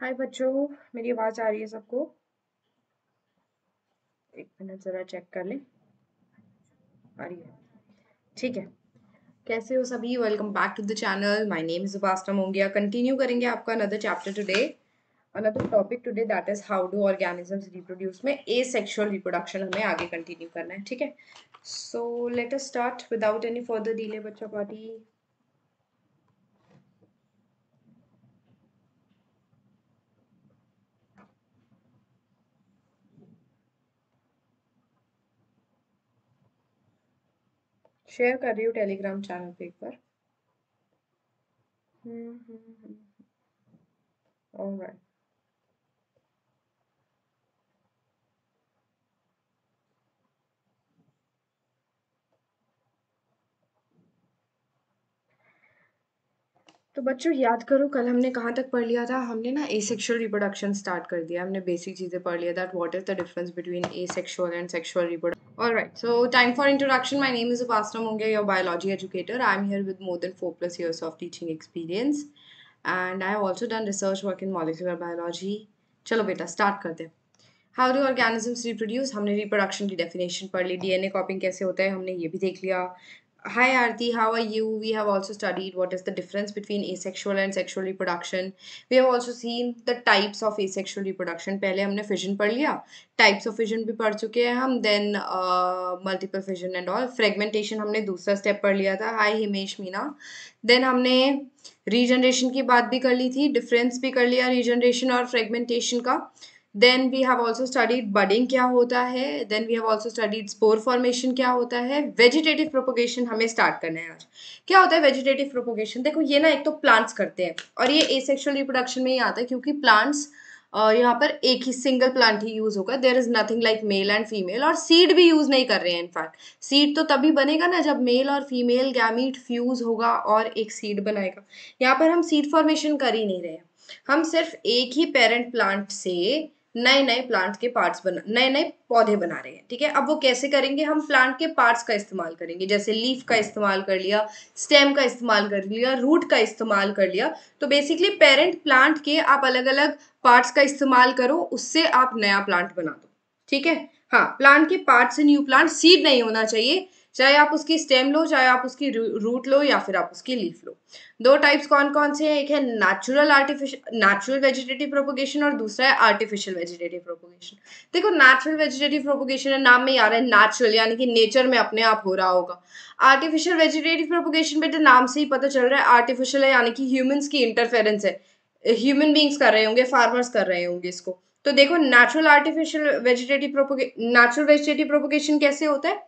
हाय बच्चों मेरी आवाज़ आ रही है सबको एक मिनट ज़रा चेक कर ले आ रही है ठीक है कैसे हो सभी welcome back to the channel my name is Upasana Mongia continue करेंगे आपका another chapter today another topic today that is how do organisms reproduce में ए सेक्शुअल रिप्रोडक्शन हमें आगे कंटिन्यू करना है ठीक है so let us start without any further delay बच्चा पार्टी शेयर कर रही हूँ टेलीग्राम चैनल पे एक बार ऑलराइट हम्म, हम्म, हम्म, तो बच्चों याद करो कल हमने कहाँ तक पढ़ लिया था हमने ना ए सेक्शुअल रिप्रोडक्शन स्टार्ट कर दिया हमने बेसिक चीज़ें पढ़ लिया that what is the difference between asexual and sexual reproduction all right so time for introduction my name is Upasana Munge your biology educator I am here with more than four plus years of teaching experience and I have also done research work in molecular biology चलो बेटा start करते हैं how do organisms reproduce हमने reproduction की definition पढ़ ली ए कॉपिंग कैसे होता है हमने ये भी देख लिया Hi Arti, how are you? We have also studied what is the difference between asexual and sexual reproduction. We have also seen the types of asexual reproduction. pehle humne fission pad पढ़ लिया types of fission भी पढ़ चुके हैं हम then multiple fission and all fragmentation हमने दूसरा step पढ़ लिया था हाय हिमेश मीना देन हमने रीजनरेशन की बात भी कर ली थी डिफरेंस भी कर लिया रीजनरेशन और फ्रेगमेंटेशन का then we have also studied budding क्या होता है then we have also studied spore formation क्या होता है वेजिटेटिव प्रोपोगेशन हमें स्टार्ट करना है आज क्या होता है वेजिटेटिव प्रोपोगेशन देखो ये ना एक तो प्लांट्स करते हैं और ये सेक्शुअल रिप्रोडक्शन में ही आता है क्योंकि प्लांट्स यहाँ पर एक ही सिंगल प्लांट ही यूज होगा there is nothing like male and female और सीड भी यूज नहीं कर रहे हैं इनफैक्ट सीड तो तभी बनेगा ना जब मेल और फीमेल गैमीट फ्यूज होगा और एक सीड बनाएगा यहाँ पर हम सीड फॉर्मेशन कर ही नहीं रहे हम सिर्फ एक ही पेरेंट प्लांट से नए नए प्लांट के पार्ट्स बना नए नए पौधे बना रहे हैं ठीक है अब वो कैसे करेंगे हम प्लांट के पार्ट्स का इस्तेमाल करेंगे जैसे लीफ का इस्तेमाल कर लिया स्टेम का इस्तेमाल कर लिया रूट का इस्तेमाल कर लिया तो बेसिकली पेरेंट प्लांट के आप अलग अलग पार्ट्स का इस्तेमाल करो उससे आप नया प्लांट बना दो ठीक है हाँ प्लांट के पार्ट से न्यू प्लांट सीड नहीं होना चाहिए चाहे आप उसकी स्टेम लो चाहे आप उसकी रूट लो या फिर आप उसकी लीफ लो दो टाइप्स कौन कौन से हैं एक है natural artificial natural vegetative propagation और दूसरा है आर्टिफिशियल वेजिटेटिव प्रोपोगेशन देखो नेचुरल वेजिटेटिव प्रोपोगेशन नाम में ही आ रहा है नेचुरल यानी कि नेचर में अपने आप हो रहा होगा आर्टिफिशियल वेजिटेटिव प्रोपोगेशन तो नाम से ही पता चल रहा है आर्टिफिशियल है यानी कि ह्यूमन्स की इंटरफेरेंस है ह्यूमन बींग्स कर रहे होंगे फार्मर्स कर रहे होंगे इसको तो देखो natural artificial vegetative propagate natural vegetative propagation कैसे होता है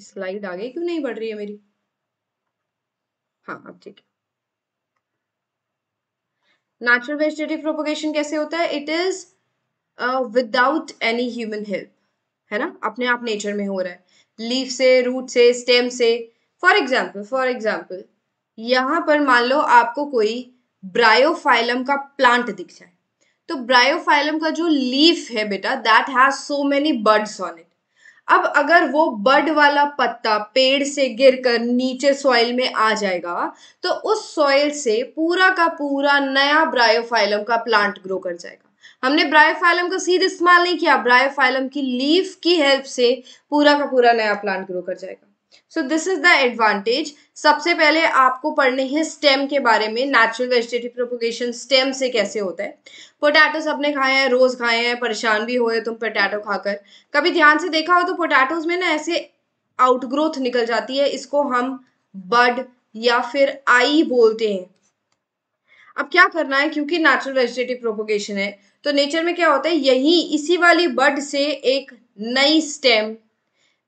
स्लाइड आगे क्यों नहीं बढ़ रही है मेरी हाँ अब ठीक है नेचुरल वेजिटेटिव प्रोपोगेशन कैसे होता है it is without any human help है ना अपने आप नेचर में हो रहा है लीफ से रूट से स्टेम से फॉर एग्जाम्पल फॉर एग्जाम्पल यहां पर मान लो आपको कोई ब्रायोफाइलम का प्लांट दिख जाए तो ब्रायोफाइलम का जो लीफ है बेटा that has so many buds on it अब अगर वो बड वाला पत्ता पेड़ से गिरकर नीचे सॉइल में आ जाएगा तो उस सॉइल से पूरा का पूरा नया ब्रायोफाइलम का प्लांट ग्रो कर जाएगा हमने ब्रायोफाइलम को सीधे इस्तेमाल नहीं किया ब्रायोफाइलम की लीफ की हेल्प से पूरा का पूरा नया प्लांट ग्रो कर जाएगा so this is the advantage सबसे पहले आपको पढ़ने हैं स्टेम के बारे में नेचुरल वेजिटेटिव प्रोपोगेशन स्टेम से कैसे होता है पोटैटो सबने खाए हैं रोज़ खाए हैं परेशान भी हुए तुम पोटैटो खाकर कभी ध्यान से देखा हो तो पोटैटोज में ना ऐसे आउटग्रोथ निकल जाती है इसको हम बड या फिर आई बोलते हैं अब क्या करना है क्योंकि नेचुरल वेजिटेटिव प्रोपोगेशन है तो नेचर में क्या होता है यही इसी वाली बड से एक नई स्टेम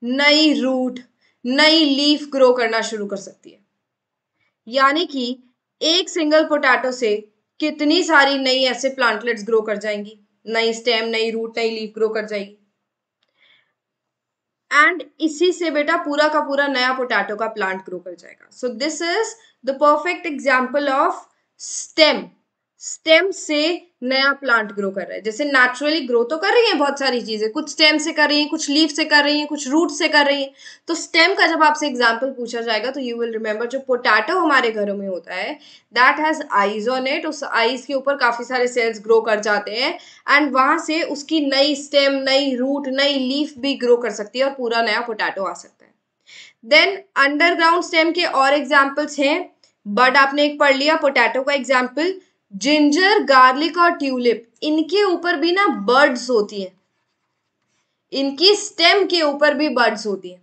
नई रूट नई लीफ ग्रो करना शुरू कर सकती है यानी कि एक सिंगल पोटैटो से कितनी सारी नई ऐसे प्लांटलेट्स ग्रो कर जाएंगी नई स्टेम नई रूट नई लीफ ग्रो कर जाएगी एंड इसी से बेटा पूरा का पूरा नया पोटैटो का प्लांट ग्रो कर जाएगा so this is the perfect example of stem stem से नया प्लांट ग्रो कर रहा है जैसे नेचुरली ग्रो तो कर रही है बहुत सारी चीजें कुछ स्टेम से कर रही है कुछ लीफ से कर रही है कुछ रूट से कर रही है तो स्टेम का जब आपसे एग्जाम्पल पूछा जाएगा तो यू विल रिमेम्बर जो पोटैटो हमारे घरों में होता है that has eyes on it उस आईज के ऊपर काफी सारे सेल्स ग्रो कर जाते हैं एंड वहां से उसकी नई स्टेम नई रूट नई लीफ भी ग्रो कर सकती है और पूरा नया पोटैटो आ सकता है देन अंडरग्राउंड स्टेम के और एग्जाम्पल्स हैं बट आपने एक पढ़ लिया पोटैटो का एग्जाम्पल जिंजर गार्लिक और ट्यूलिप इनके ऊपर भी ना बर्ड्स होती हैं इनकी स्टेम के ऊपर भी बर्ड्स होती हैं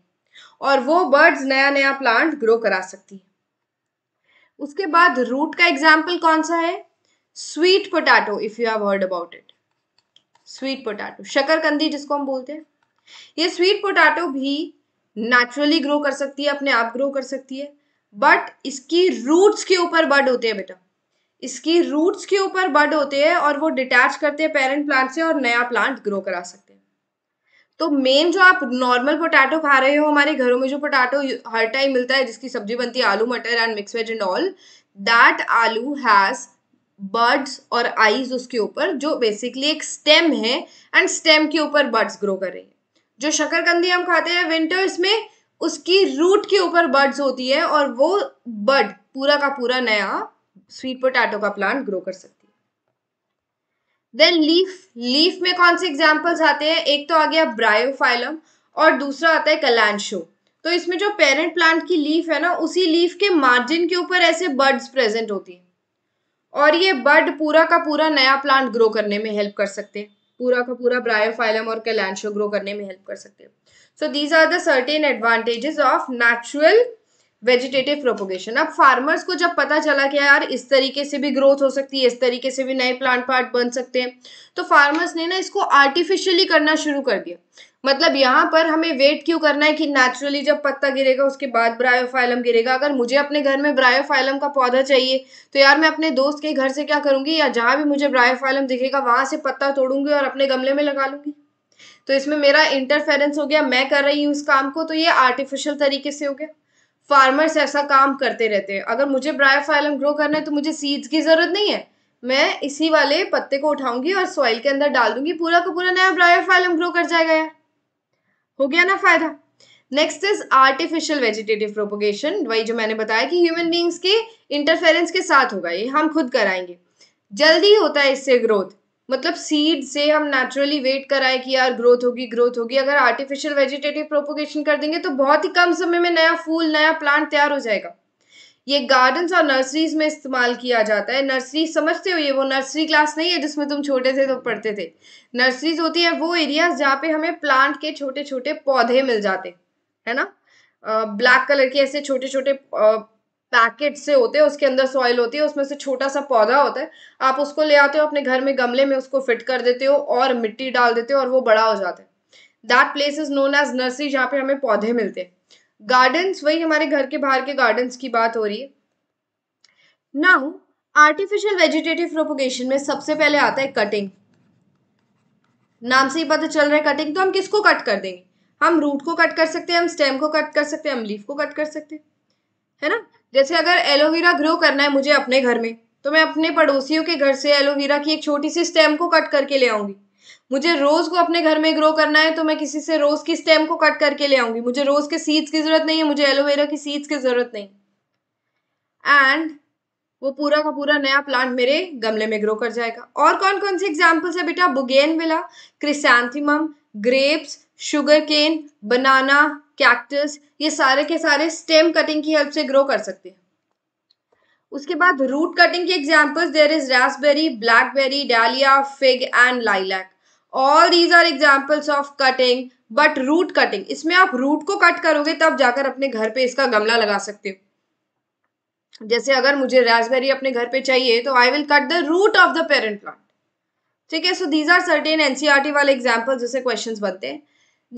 और वो बर्ड्स नया नया प्लांट ग्रो करा सकती हैं उसके बाद रूट का एग्जाम्पल कौन सा है sweet potato if you have heard about it sweet potato शकरकंदी जिसको हम बोलते हैं ये स्वीट पोटैटो भी नेचुरली ग्रो कर सकती है अपने आप ग्रो कर सकती है बट इसकी रूट्स के ऊपर बर्ड होते हैं बेटा इसकी रूट्स के ऊपर बड होते हैं और वो डिटैच करते हैं पेरेंट प्लांट से और नया प्लांट ग्रो करा सकते हैं तो मेन जो आप नॉर्मल पोटैटो खा रहे हो हमारे घरों में जो पोटैटो हर टाइम मिलता है जिसकी सब्जी बनती है aloo matar and mix veg and all that aloo has buds और आईज उसके ऊपर जो बेसिकली एक स्टेम है एंड स्टेम के ऊपर बर्ड्स ग्रो कर रही है जो शकरकंदी हम खाते हैं विंटर्स में उसकी रूट के ऊपर बर्ड्स होती है और वो बर्ड पूरा का पूरा नया स्वीट पोटैटो का प्लांट ग्रो कर सकती है देन लीफ लीफ में कौन से एग्जाम्पल्स आते हैं एक तो आ गया ब्रायोफाइलम और दूसरा आता है कलैंशो तो इसमें जो पेरेंट प्लांट की लीफ है ना उसी लीफ के मार्जिन के ऊपर ऐसे बर्ड्स प्रेजेंट होती हैं और ये बर्ड पूरा का पूरा नया प्लांट ग्रो करने में हेल्प कर सकते हैं पूरा का पूरा ब्रायोफाइलम और कैलैंशो ग्रो करने में हेल्प कर सकते हैं so these are the certain advantages of natural vegetative propagation अब फार्मर्स को जब पता चला कि यार इस तरीके से भी ग्रोथ हो सकती है इस तरीके से भी नए प्लांट पार्ट बन सकते हैं तो फार्मर्स ने ना इसको आर्टिफिशियली करना शुरू कर दिया मतलब यहाँ पर हमें वेट क्यों करना है कि नेचुरली जब पत्ता गिरेगा उसके बाद ब्रायोफाइलम गिरेगा अगर मुझे अपने घर में ब्रायोफाइलम का पौधा चाहिए तो यार मैं अपने दोस्त के घर से क्या करूँगी या जहाँ भी मुझे ब्रायोफाइलम दिखेगा वहाँ से पत्ता तोड़ूंगी और अपने गमले में लगा लूँगी तो इसमें मेरा इंटरफेरेंस हो गया मैं कर रही हूँ उस काम को तो ये आर्टिफिशियल तरीके से हो गया फार्मर्स ऐसा काम करते रहते हैं अगर मुझे ब्रायोफाइलम ग्रो करना है तो मुझे सीड्स की ज़रूरत नहीं है मैं इसी वाले पत्ते को उठाऊंगी और सॉइल के अंदर डाल दूंगी पूरा का पूरा नया ब्रायोफाइलम ग्रो कर जाएगा यार हो गया ना फ़ायदा next is artificial vegetative propagation वही जो मैंने बताया कि ह्यूमन बींग्स के इंटरफेरेंस के साथ होगा ये हम खुद कराएंगे जल्दी होता है इससे ग्रोथ मतलब सीड से हम नेचुरली वेट कराएं कि यार ग्रोथ होगी ग्रोथ होगी अगर आर्टिफिशियल वेजिटेटिव प्रोपोगेशन कर देंगे तो बहुत ही कम समय में नया फूल नया प्लांट तैयार हो जाएगा ये गार्डन्स और नर्सरीज में इस्तेमाल किया जाता है नर्सरी समझते हो ये वो नर्सरी क्लास नहीं है जिसमें तुम छोटे थे तो पढ़ते थे नर्सरीज होती है वो एरियाज जहाँ पे हमें प्लांट के छोटे छोटे पौधे मिल जाते है ना ब्लैक कलर के ऐसे छोटे छोटे पैकेट से होते हैं उसके अंदर सॉइल होती है उसमें से छोटा सा पौधा होता है आप उसको ले आते हो अपने घर में गमले में उसको फिट कर देते हो और मिट्टी डाल देते हो और वो बड़ा हो जाता है that place is known as nursery जहाँ पे हमें पौधे मिलते हैं गार्डन्स वही हमारे घर के बाहर के गार्डन्स की बात हो रही है नाउ आर्टिफिशियल वेजिटेटिव प्रोपोगेशन में सबसे पहले आता है कटिंग नाम से ही पता चल रहा है कटिंग तो हम किसको कट कर देंगे हम रूट को कट कर सकते हैं हम स्टेम को कट कर सकते हैं हम लीफ को कट कर सकते हैं है ना जैसे अगर एलोवेरा ग्रो करना है मुझे अपने घर में तो मैं अपने पड़ोसियों के घर से एलोवेरा की एक छोटी सी स्टेम को कट करके ले आऊंगी मुझे रोज़ को अपने घर में ग्रो करना है तो मैं किसी से रोज़ की स्टेम को कट करके ले आऊंगी मुझे रोज़ के सीड्स की ज़रूरत नहीं है मुझे एलोवेरा की सीड्स की ज़रूरत नहीं एंड वो पूरा का पूरा नया प्लांट मेरे गमले में ग्रो कर जाएगा और कौन कौन से एग्जाम्पल्स है बेटा bougainvillea chrysanthemum grapes sugarcane banana cactus ये सारे के सारे स्टेम कटिंग की हेल्प से ग्रो कर सकते हैं उसके बाद रूट कटिंग के examples there is raspberry blackberry dahlia fig and lilac all these are examples of cutting but root cutting इसमें आप रूट को कट करोगे तब जाकर अपने घर पे इसका गमला लगा सकते हो जैसे अगर मुझे रैसबेरी अपने घर पे चाहिए तो I will cut the root of the parent plant ठीक है so these are certain NCERT वाले एग्जाम्पल जैसे क्वेश्चन बनते हैं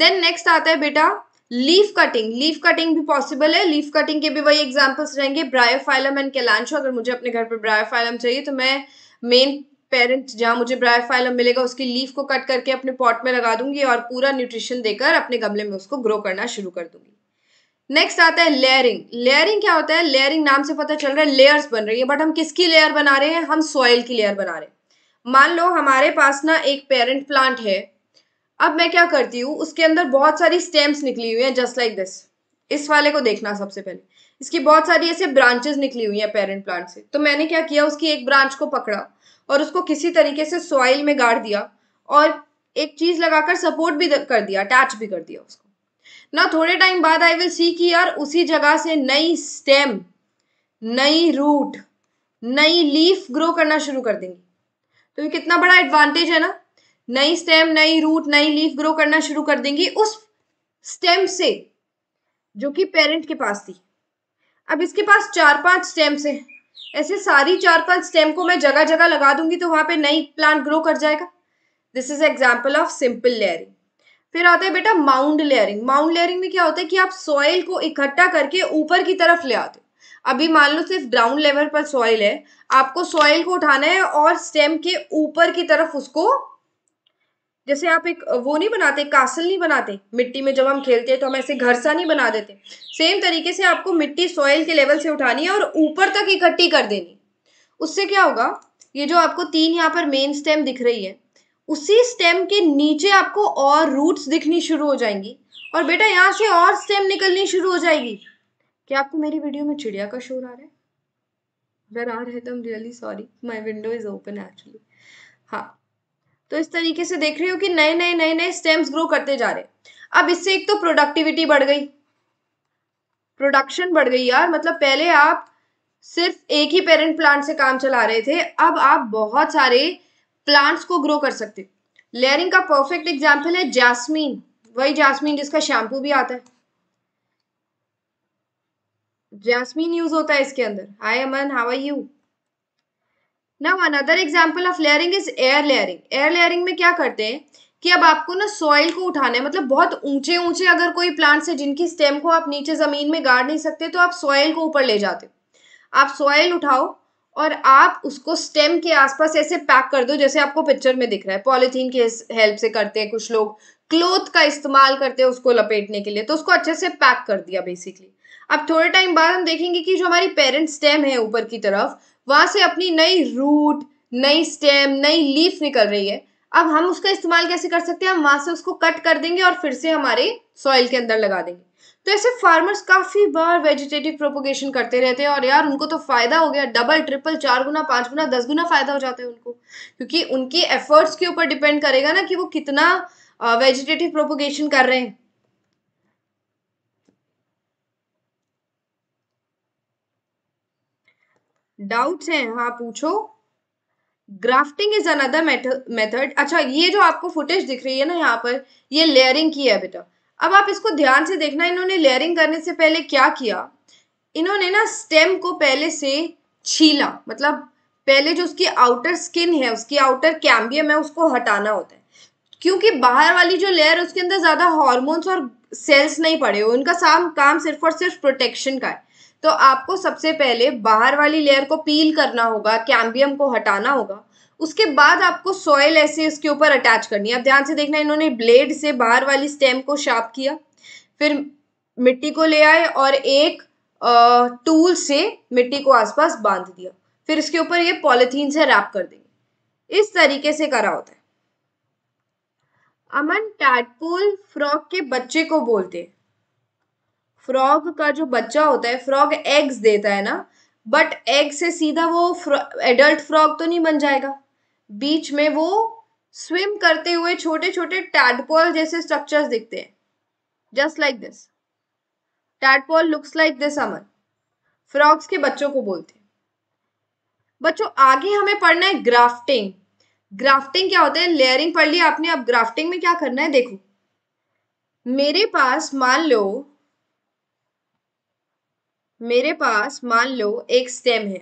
देन नेक्स्ट आता है बेटा लीफ कटिंग लीफ कटिंग भी पॉसिबल है लीफ कटिंग के भी वही एग्जाम्पल्स रहेंगे ब्रायोफाइलम एंड कैलांशो अगर मुझे अपने घर पर ब्रायोफाइलम चाहिए तो मैं मेन पेरेंट जहाँ मुझे ब्रायोफाइलम मिलेगा उसकी लीफ को कट करके अपने पॉट में लगा दूंगी और पूरा न्यूट्रिशन देकर अपने गमले में उसको ग्रो करना शुरू कर दूंगी नेक्स्ट आता है लेयरिंग लेयरिंग क्या होता है लेयरिंग नाम से पता चल रहा है लेयर्स बन रही है बट हम किसकी लेयर बना रहे हैं हम सॉइल की लेयर बना रहे हैं मान लो हमारे पास ना एक पेरेंट प्लांट है अब मैं क्या करती हूँ उसके अंदर बहुत सारी स्टेम्स निकली हुई हैं जस्ट लाइक दिस इस वाले को देखना सबसे पहले इसकी बहुत सारी ऐसे ब्रांचेस निकली हुई हैं पेरेंट प्लांट से तो मैंने क्या किया उसकी एक ब्रांच को पकड़ा और उसको किसी तरीके से सॉइल में गाड़ दिया और एक चीज़ लगाकर सपोर्ट भी कर दिया अटैच भी कर दिया उसको ना थोड़े टाइम बाद आई विल सी कि यार उसी जगह से नई स्टेम नई रूट नई लीफ ग्रो करना शुरू कर देंगी तो ये कितना बड़ा एडवांटेज है ना नई स्टेम नई रूट नई लीफ ग्रो करना शुरू कर देंगी उस स्टेम से जो कि पेरेंट के पास थी अब इसके पास चार पांच स्टेम्स हैं ऐसे सारी चार पांच स्टेम को मैं जगह जगह लगा दूंगी तो वहां पे नई प्लांट ग्रो कर जाएगा this is example of simple layering फिर आता है बेटा माउंड लेयरिंग माउंड लेयरिंग में क्या होता है कि आप सॉइल को इकट्ठा करके ऊपर की तरफ ले आते हो अभी मान लो सिर्फ ग्राउंड लेवल पर सॉइल है आपको सॉइल को उठाना है और स्टेम के ऊपर की तरफ उसको जैसे आप एक वो नहीं बनाते कासल नहीं बनाते मिट्टी में जब हम खेलते हैं तो हम ऐसे घर सा नहीं बना देते सेम तरीके से आपको मिट्टी सॉइल के लेवल से उठानी है और ऊपर तक इकट्ठी कर देनी उससे क्या होगा ये जो आपको तीन यहाँ पर मेन स्टेम दिख रही है उसी स्टेम के नीचे आपको और रूट्स दिखनी शुरू हो जाएंगी और बेटा यहाँ से और स्टेम निकलनी शुरू हो जाएगी क्या आपको मेरी वीडियो में चिड़िया का शोर आ रहा है अगर आ रहा है तो am really sorry my window is open actually हाँ तो इस तरीके से देख रहे हो कि नए नए नए नए स्टेम्स ग्रो करते जा रहे अब इससे एक तो प्रोडक्टिविटी बढ़ गई प्रोडक्शन बढ़ गई यार मतलब पहले आप सिर्फ एक ही पेरेंट प्लांट से काम चला रहे थे अब आप बहुत सारे प्लांट्स को ग्रो कर सकते लेयरिंग का परफेक्ट एग्जाम्पल है जैस्मीन वही जैस्मीन जिसका शैम्पू भी आता है जैस्मीन यूज होता है इसके अंदर hi Aman how you now another example of layering is air layering air layering में क्या करते हैं कि अब आपको ना सॉइल को उठाना है मतलब बहुत ऊंचे ऊंचे अगर कोई प्लांट्स है जिनकी स्टेम को आप नीचे ज़मीन में गाड़ नहीं सकते तो आप सॉइल को ऊपर ले जाते हो आप सॉइल उठाओ और आप उसको स्टेम के आसपास ऐसे पैक कर दो जैसे आपको पिक्चर में दिख रहा है पॉलीथीन के हेल्प से करते हैं कुछ लोग क्लोथ का इस्तेमाल करते हैं उसको लपेटने के लिए तो उसको अच्छे से पैक कर दिया बेसिकली अब थोड़े टाइम बाद हम देखेंगे कि जो हमारी पेरेंट स्टेम है ऊपर की तरफ वहाँ से अपनी नई रूट नई स्टेम नई लीफ निकल रही है अब हम उसका इस्तेमाल कैसे कर सकते हैं हम वहाँ से उसको कट कर देंगे और फिर से हमारे सॉइल के अंदर लगा देंगे तो ऐसे फार्मर्स काफ़ी बार वेजिटेटिव प्रोपोगेशन करते रहते हैं और यार उनको तो फ़ायदा हो गया डबल ट्रिपल चार गुना पाँच गुना दस गुना फ़ायदा हो जाता है उनको क्योंकि उनके एफर्ट्स के ऊपर डिपेंड करेगा ना कि वो कितना वेजिटेटिव प्रोपोगेशन कर रहे हैं डाउट्स हैं हाँ पूछो ग्राफ्टिंग इज अनदर मेथड अच्छा ये जो आपको फुटेज दिख रही है ना यहाँ पर ये लेयरिंग की है बेटा अब आप इसको ध्यान से देखना इन्होंने लेयरिंग करने से पहले क्या किया इन्होंने ना स्टेम को पहले से छीला मतलब पहले जो उसकी आउटर स्किन है उसकी आउटर कैम्बियम है उसको हटाना होता है क्योंकि बाहर वाली जो लेयर है उसके अंदर ज़्यादा हॉर्मोन्स और सेल्स नहीं पड़े हुए उनका साम काम सिर्फ और सिर्फ प्रोटेक्शन का है तो आपको सबसे पहले बाहर वाली लेयर को पील करना होगा कैम्बियम को हटाना होगा उसके बाद आपको सॉयल ऐसे इसके ऊपर अटैच करनी है आप ध्यान से देखना इन्होंने ब्लेड से बाहर वाली स्टेम को शार्प किया फिर मिट्टी को ले आए और एक आ, टूल से मिट्टी को आसपास बांध दिया फिर इसके ऊपर ये पॉलिथीन से रैप कर देंगे इस तरीके से करा होता है अमन टैटपूल फ्रॉक के बच्चे को बोलते हैं फ्रॉग का जो बच्चा होता है फ्रॉग एग्स देता है ना बट एग से सीधा वो एडल्ट फ्रॉग तो नहीं बन जाएगा बीच में वो स्विम करते हुए छोटे छोटे टैडपोल जैसे स्ट्रक्चर्स दिखते हैं just like this tadpole looks like this Aman frogs के बच्चों को बोलते हैं बच्चों आगे हमें पढ़ना है ग्राफ्टिंग ग्राफ्टिंग क्या होता है लेयरिंग पढ़ लिया आपने अब ग्राफ्टिंग में क्या करना है देखो मेरे पास मान लो मेरे पास मान लो एक स्टेम है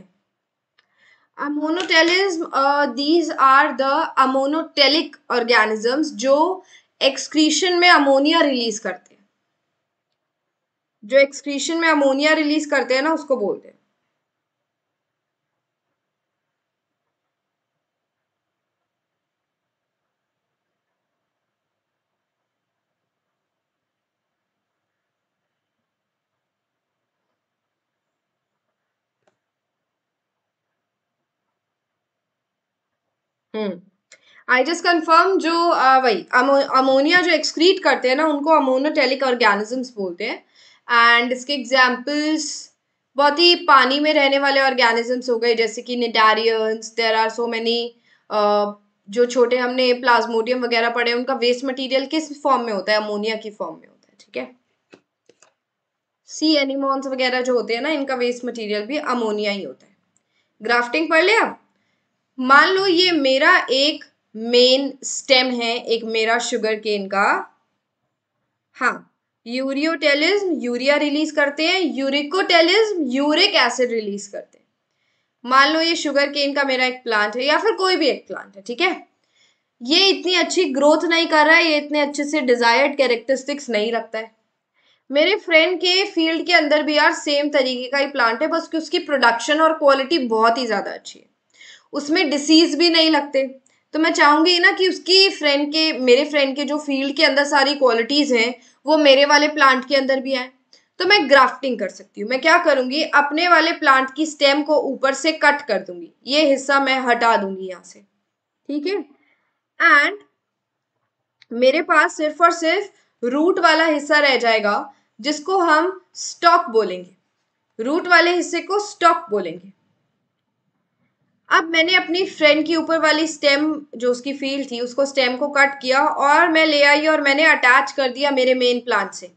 ammonotelism these are the ammonotelic the जो एक्सक्रीशन में अमोनिया रिलीज करते हैं जो एक्सक्रीशन में अमोनिया रिलीज करते हैं ना उसको बोलते हैं आई जस्ट कंफर्म जो वही अमोनिया जो एक्सक्रीट करते हैं ना उनको अमोनोटेलिक ऑर्गेनिजम्स बोलते हैं एंड इसके एग्जाम्पल्स बहुत ही पानी में रहने वाले ऑर्गेनिजम्स हो गए जैसे कि cnidarians there are so many जो छोटे हमने प्लाज्मोडियम वगैरह पढ़े उनका वेस्ट मटीरियल किस फॉर्म में होता है अमोनिया की फॉर्म में होता है ठीक है सी एनिमोन्स वगैरह जो होते हैं ना इनका वेस्ट मटीरियल भी अमोनिया ही होता है ग्राफ्टिंग पढ़ लिया मान लो ये मेरा एक मेन स्टेम है एक मेरा शुगर केन का हाँ यूरियोटेलिज्म यूरिया रिलीज करते हैं यूरिकोटेलिज्म यूरिक एसिड रिलीज करते हैं मान लो ये शुगर केन का मेरा एक प्लांट है या फिर कोई भी एक प्लांट है ठीक है ये इतनी अच्छी ग्रोथ नहीं कर रहा है ये इतने अच्छे से डिजायर्ड कैरेक्टरिस्टिक्स नहीं रखता है मेरे फ्रेंड के फील्ड के अंदर भी यार सेम तरीके का ही प्लांट है बस कि उसकी प्रोडक्शन और क्वालिटी बहुत ही ज़्यादा अच्छी है उसमें डिसीज़ भी नहीं लगते तो मैं चाहूंगी ना कि उसकी फ्रेंड के मेरे फ्रेंड के जो फील्ड के अंदर सारी क्वालिटीज़ हैं वो मेरे वाले प्लांट के अंदर भी आए तो मैं ग्राफ्टिंग कर सकती हूँ मैं क्या करूँगी अपने वाले प्लांट की स्टेम को ऊपर से कट कर दूंगी ये हिस्सा मैं हटा दूंगी यहाँ से ठीक है एंड मेरे पास सिर्फ और सिर्फ रूट वाला हिस्सा रह जाएगा जिसको हम स्टॉक बोलेंगे रूट वाले हिस्से को स्टॉक बोलेंगे अब मैंने अपनी फ्रेंड की ऊपर वाली स्टेम जो उसकी फील थी उसको स्टेम को कट किया और मैं ले आई और मैंने अटैच कर दिया मेरे मेन प्लांट से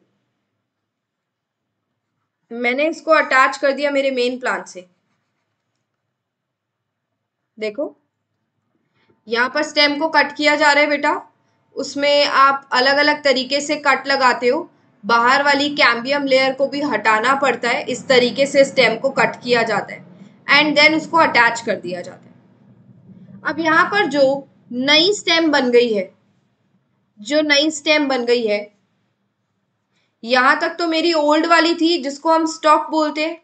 मैंने इसको अटैच कर दिया मेरे मेन प्लांट से देखो यहाँ पर स्टेम को कट किया जा रहा है बेटा उसमें आप अलग अलग तरीके से कट लगाते हो बाहर वाली कैम्बियम लेयर को भी हटाना पड़ता है इस तरीके से स्टेम को कट किया जाता है एंड देन उसको अटैच कर दिया जाता है अब यहाँ पर जो नई स्टेम बन गई है जो नई स्टेम बन गई है यहां तक तो मेरी ओल्ड वाली थी जिसको हम स्टॉक बोलते हैं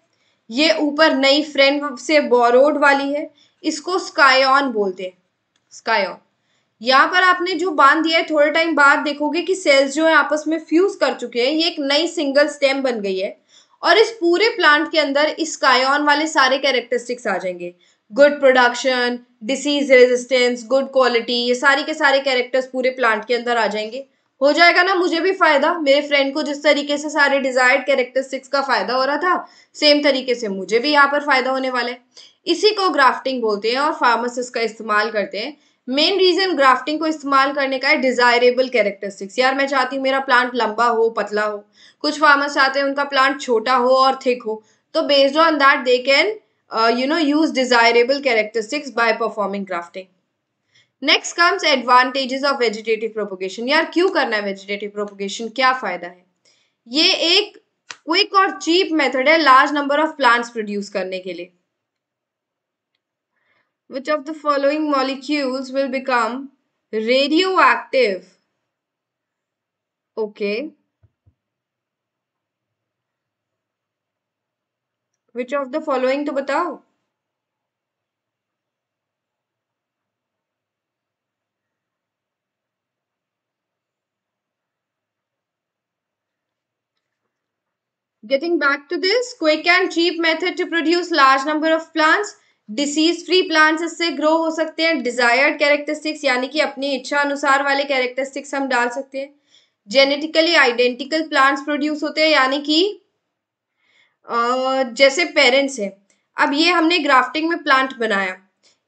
ये ऊपर नई फ्रेंड से बोरोड वाली है इसको स्कायन बोलते हैं स्कायन यहाँ पर आपने जो बांध दिया है थोड़े टाइम बाद देखोगे कि सेल्स जो है आपस में फ्यूज कर चुके हैं ये एक नई सिंगल स्टेम बन गई है और इस पूरे प्लांट के अंदर इस वाले सारे कैरेक्टरिस्टिक्स आ जाएंगे good production disease resistance good quality ये सारे के सारे कैरेक्टर्स पूरे प्लांट के अंदर आ जाएंगे हो जाएगा ना मुझे भी फायदा मेरे फ्रेंड को जिस तरीके से सारे डिजायर्ड कैरेक्टरिस्टिक्स का फायदा हो रहा था सेम तरीके से मुझे भी यहाँ पर फायदा होने वाला है इसी को ग्राफ्टिंग बोलते हैं और फार्मासिस्ट का इस्तेमाल करते हैं मेन रीजन ग्राफ्टिंग को इस्तेमाल करने का है डिजायरेबल कैरेक्टरिस्टिक्स यार मैं चाहती हूँ मेरा प्लांट लंबा हो पतला हो कुछ फार्मर्स चाहते हैं उनका प्लांट छोटा हो और थिक हो तो based on that they can you know use desirable characteristics by performing grafting next comes advantages of vegetative propagation यार क्यों करना है वेजिटेटिव प्रोपोगेशन क्या फायदा है ये एक क्विक और चीप मेथड है large number of plants produce करने के लिए which of the following molecules will become radioactive okay which of the following तो बताओ Getting back to this, quick and cheap method to produce large number of plants. disease free plants इससे grow हो सकते हैं desired characteristics यानी कि अपनी इच्छा अनुसार वाले characteristics हम डाल सकते हैं genetically identical plants produce होते हैं यानी कि जैसे पेरेंट्स हैं अब ये हमने ग्राफ्टिंग में प्लांट बनाया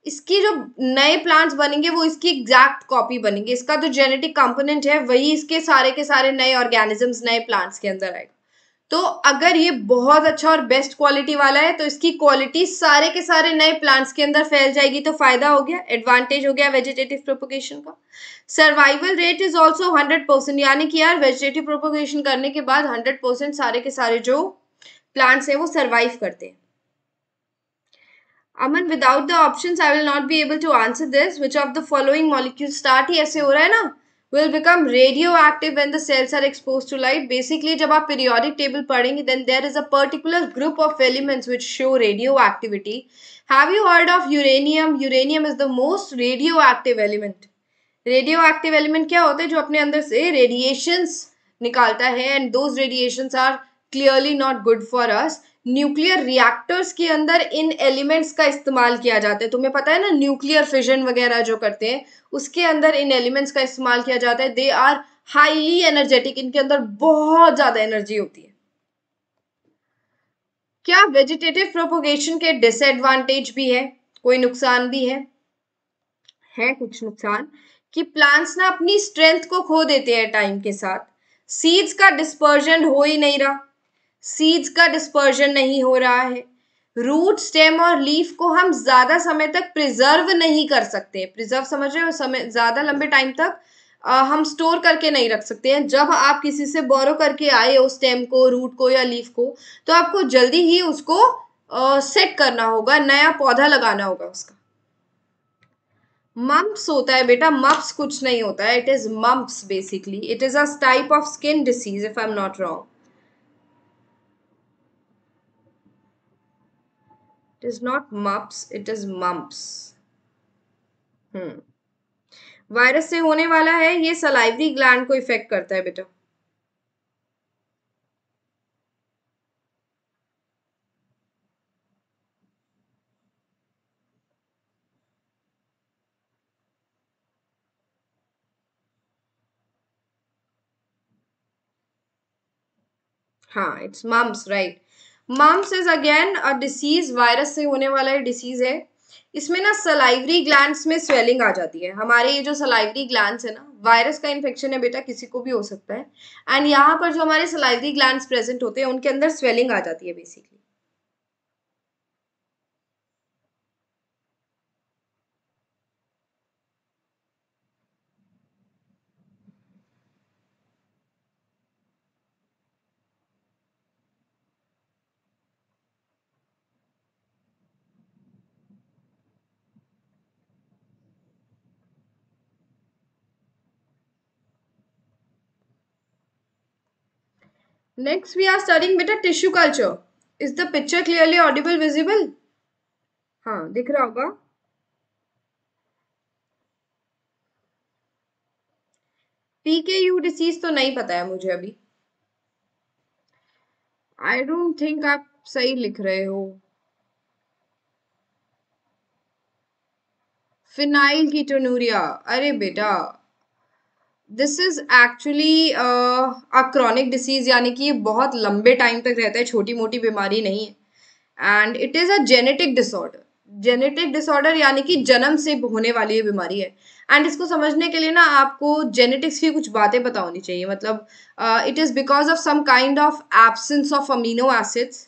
इसकी जो नए प्लांट्स बनेंगे वो इसकी एग्जैक्ट कॉपी बनेंगे इसका जो जेनेटिक कंपोनेंट है वही इसके सारे के सारे नए ऑर्गेनिजम्स नए प्लांट्स के अंदर आएगा तो अगर ये बहुत अच्छा और बेस्ट क्वालिटी वाला है तो इसकी क्वालिटी सारे के सारे नए प्लांट्स के अंदर फैल जाएगी तो फायदा हो गया एडवांटेज हो गया वेजिटेटिव प्रोपोगेशन का survival rate is also hundred percent यानी कि यार वेजिटेटिव प्रोपोगेशन करने के बाद हंड्रेड परसेंट सारे के सारे जो प्लांट्स हैं वो सर्वाइव करते हैं Aman without the option I will not be able to answer this which of the following molecule start ही ऐसे हो रहा है ना will become radioactive and the cells are expose to light basically जब आप पीरियोडिक टेबल पढ़ेंगे then there is a particular group of elements which show radioactivity have you heard of uranium uranium is the most radioactive element radio radioactive element क्या होते हैं जो अपने अंदर से रेडिएशंस निकालता है and those radiations are clearly not good for us nuclear reactors के अंदर इन एलिमेंट्स का इस्तेमाल किया जाता है तुम्हें पता है ना न्यूक्लियर फिजन वगैरह जो करते हैं उसके अंदर इन एलिमेंट्स का इस्तेमाल किया जाता है दे आर हाईली एनर्जेटिक इनके अंदर बहुत ज़्यादा एनर्जी होती है क्या वेजिटेटिव प्रोपोगेशन के डिसएडवांटेज भी है कोई नुकसान भी है है कुछ नुकसान कि प्लांट्स ना अपनी स्ट्रेंथ को खो देते हैं टाइम के साथ सीड्स का डिस्पर्जन हो ही नहीं रहा सीड्स का डिस्पर्जन नहीं हो रहा है रूट स्टेम और लीफ को हम ज़्यादा समय तक प्रिजर्व नहीं कर सकते प्रिजर्व समझ रहे हो समय ज़्यादा लंबे टाइम तक आ, हम स्टोर करके नहीं रख सकते हैं जब आप किसी से बोरो करके आए उस स्टेम को रूट को या लीफ को तो आपको जल्दी ही उसको आ, सेट करना होगा नया पौधा लगाना होगा उसका मम्प्स होता है बेटा मम्प्स कुछ नहीं होता है it is mumps basically it is a type of skin disease if I am not wrong It is not mumps it is mumps hmm virus से होने वाला है ये सलाइवरी ग्लैंड को इफेक्ट करता है बेटा हाँ it's mumps right mumps is again a disease virus से होने वाला ये डिसीज है इसमें ना सलाइवरी ग्लैंड्स में स्वेलिंग आ जाती है हमारे ये जो सलाइवरी ग्लैंड्स है ना वायरस का इन्फेक्शन है बेटा किसी को भी हो सकता है एंड यहाँ पर जो हमारे सलाइवरी ग्लैंड्स प्रेजेंट होते हैं उनके अंदर स्वेलिंग आ जाती है basically Next, we are studying beta tissue culture. Is the picture clearly audible, visible? हाँ दिख रहा होगा पीकेयू डिसीज तो नहीं पता है मुझे अभी आई डोंट थिंक आप सही लिख रहे हो फिनाइल कीटोनूरिया अरे बेटा this is actually a chronic disease यानी कि ये बहुत लंबे टाइम तक रहता है छोटी मोटी बीमारी नहीं है and it is a genetic disorder genetic disorder यानी कि जन्म से होने वाली ये बीमारी है एंड इसको समझने के लिए ना आपको जेनेटिक्स की कुछ बातें पता होनी चाहिए मतलब it is because of some kind of absence of amino acids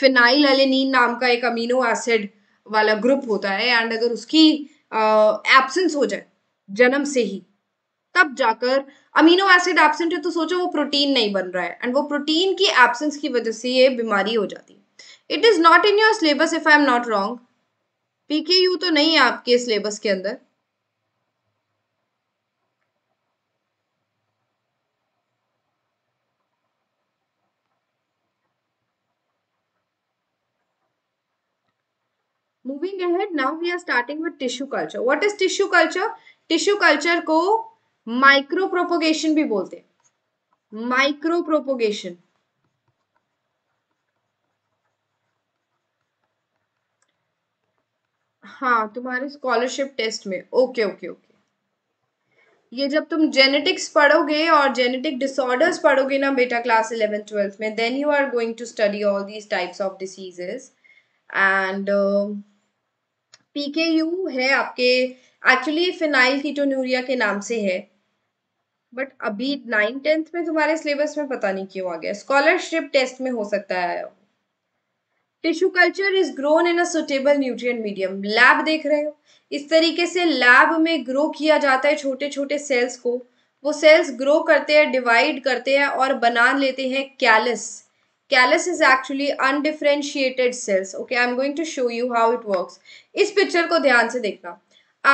phenylalanine नाम का एक अमीनो एसिड वाला ग्रुप होता है एंड अगर उसकी एब्सेंस uh, हो जाए जन्म से ही तब जाकर अमीनो एसिड एबसेंट है तो सोचो वो प्रोटीन नहीं बन रहा है एंड वो प्रोटीन की एबसेंस की वजह से ये बीमारी हो जाती है it is not in your syllabus if I am not wrong P K U तो नहीं है आपके सिलेबस के अंदर moving ahead now we are starting with tissue culture what is tissue culture tissue culture को माइक्रो प्रोपोगेशन भी बोलते हैं माइक्रो प्रोपोगेशन हाँ तुम्हारे स्कॉलरशिप टेस्ट में ओके ओके ओके ये जब तुम जेनेटिक्स पढ़ोगे और जेनेटिक डिसऑर्डर्स पढ़ोगे ना बेटा क्लास इलेवन ट्वेल्थ में then you are going to study all these types of diseases and P K U है आपके एक्चुअली फिनाइल कीटोन्यूरिया के नाम से है बट अभी नाइन टेंथ में तुम्हारे सिलेबस में पता नहीं क्यों आ गया स्कॉलरशिप टेस्ट में हो सकता है tissue culture is grown in a suitable nutrient medium lab देख रहे हो इस तरीके से लैब में ग्रो किया जाता है छोटे छोटे सेल्स को वो सेल्स ग्रो करते हैं डिवाइड करते हैं और बना लेते हैं callus callus is actually undifferentiated cells okay I am going to show you how it works इस पिक्चर को ध्यान से देखना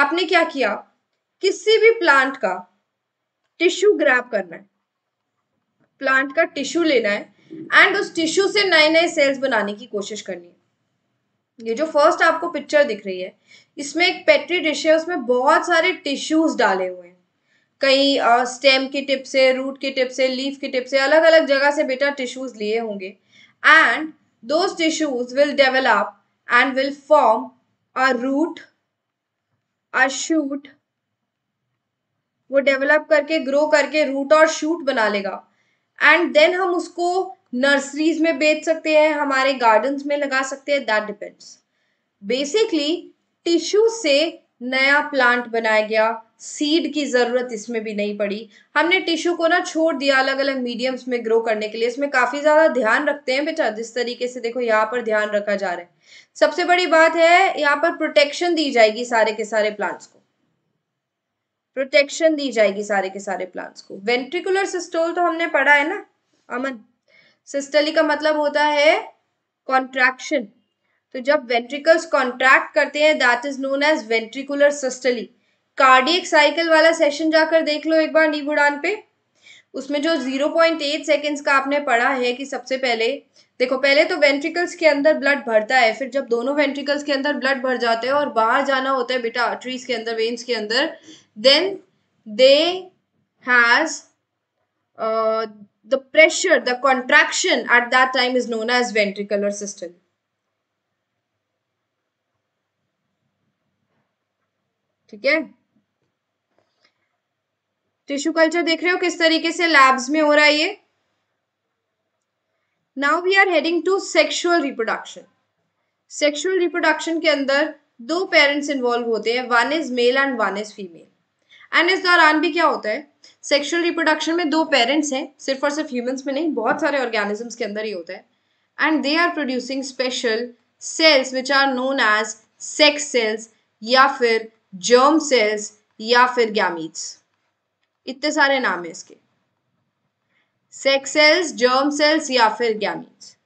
आपने क्या किया किसी भी प्लांट का टिश्यू ग्रैप करना है प्लांट का टिश्यू लेना है एंड उस टिश्यू से नए नए सेल्स बनाने की कोशिश करनी है ये जो फर्स्ट आपको पिक्चर दिख रही है इसमें एक पेट्री डिश है उसमें बहुत सारे टिश्यूज डाले हुए हैं कई स्टेम की टिप से रूट की टिप से लीफ की टिप से अलग अलग जगह से बेटा टिश्यूज लिए होंगे and those tissues will develop and will form a root a shoot वो डेवलप करके ग्रो करके रूट और शूट बना लेगा एंड देन हम उसको नर्सरीज में बेच सकते हैं हमारे गार्डन्स में लगा सकते हैं दैट डिपेंड्स बेसिकली टिश्यू से नया प्लांट बनाया गया सीड की ज़रूरत इसमें भी नहीं पड़ी हमने टिश्यू को ना छोड़ दिया अलग अलग मीडियम्स में ग्रो करने के लिए इसमें काफ़ी ज़्यादा ध्यान रखते हैं बेटा जिस तरीके से देखो यहाँ पर ध्यान रखा जा रहा है सबसे बड़ी बात है यहाँ पर प्रोटेक्शन दी जाएगी सारे के सारे प्लांट्स को प्रोटेक्शन दी जाएगी सारे के सारे प्लांट्स को वेंट्रिकुलर सिस्टोल तो हमने पढ़ा है ना अमन सिस्टली का मतलब होता है कॉन्ट्रैक्शन तो जब वेंट्रिकल्स कॉन्ट्रैक्ट करते हैं that is known as ventricular systole cardiac cycle वाला सेशन जाकर देख लो एक बार नीबुड़ान पे उसमें जो 0.8 पॉइंट का आपने पढ़ा है कि सबसे पहले देखो पहले तो वेंट्रिकल्स के अंदर ब्लड भरता है फिर जब दोनों वेंट्रिकल्स के अंदर ब्लड भर जाते हैं और बाहर जाना होता है बेटा आर्टरीज के अंदर वेन्स के अंदर then they has uh, the pressure the contraction at that time is known as ventricular systole ठीक है टिश्यू कल्चर देख रहे हो किस तरीके से लैब्स में हो रहा है ये now we are heading to sexual reproduction sexual reproduction के अंदर दो पेरेंट्स इन्वॉल्व होते हैं one is male and one is female and इस दौरान भी क्या होता है सेक्सुअल रिप्रोडक्शन में दो पेरेंट्स हैं सिर्फ और सिर्फ ह्यूमंस में नहीं बहुत सारे ऑर्गेनिजम्स के अंदर ही होता है and they are producing special cells which are known as sex cells या फिर जर्म सेल्स या फिर गैमीट्स इतने सारे नाम है इसके सेक्स सेल्स जर्म सेल्स या फिर गैमीट्स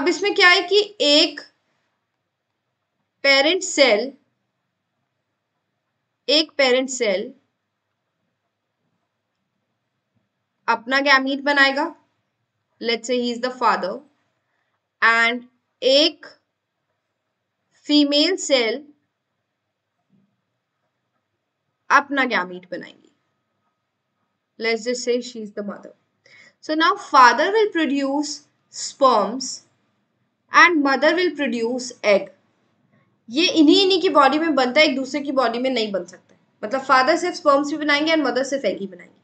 अब इसमें क्या है कि एक पेरेंट सेल एक पेरेंट सेल अपना गैमीट बनाएगा let say he is the father and एक फीमेल सेल अपना gamete let just say she is the mother so now father will produce sperms and mother will produce egg ये इन्हीं इन्हीं की body में बनता है एक दूसरे की बॉडी में नहीं बन सकता मतलब फादर सिर्फ स्पर्म्स भी बनाएंगे एंड मदर सिर्फ एग ही बनाएंगे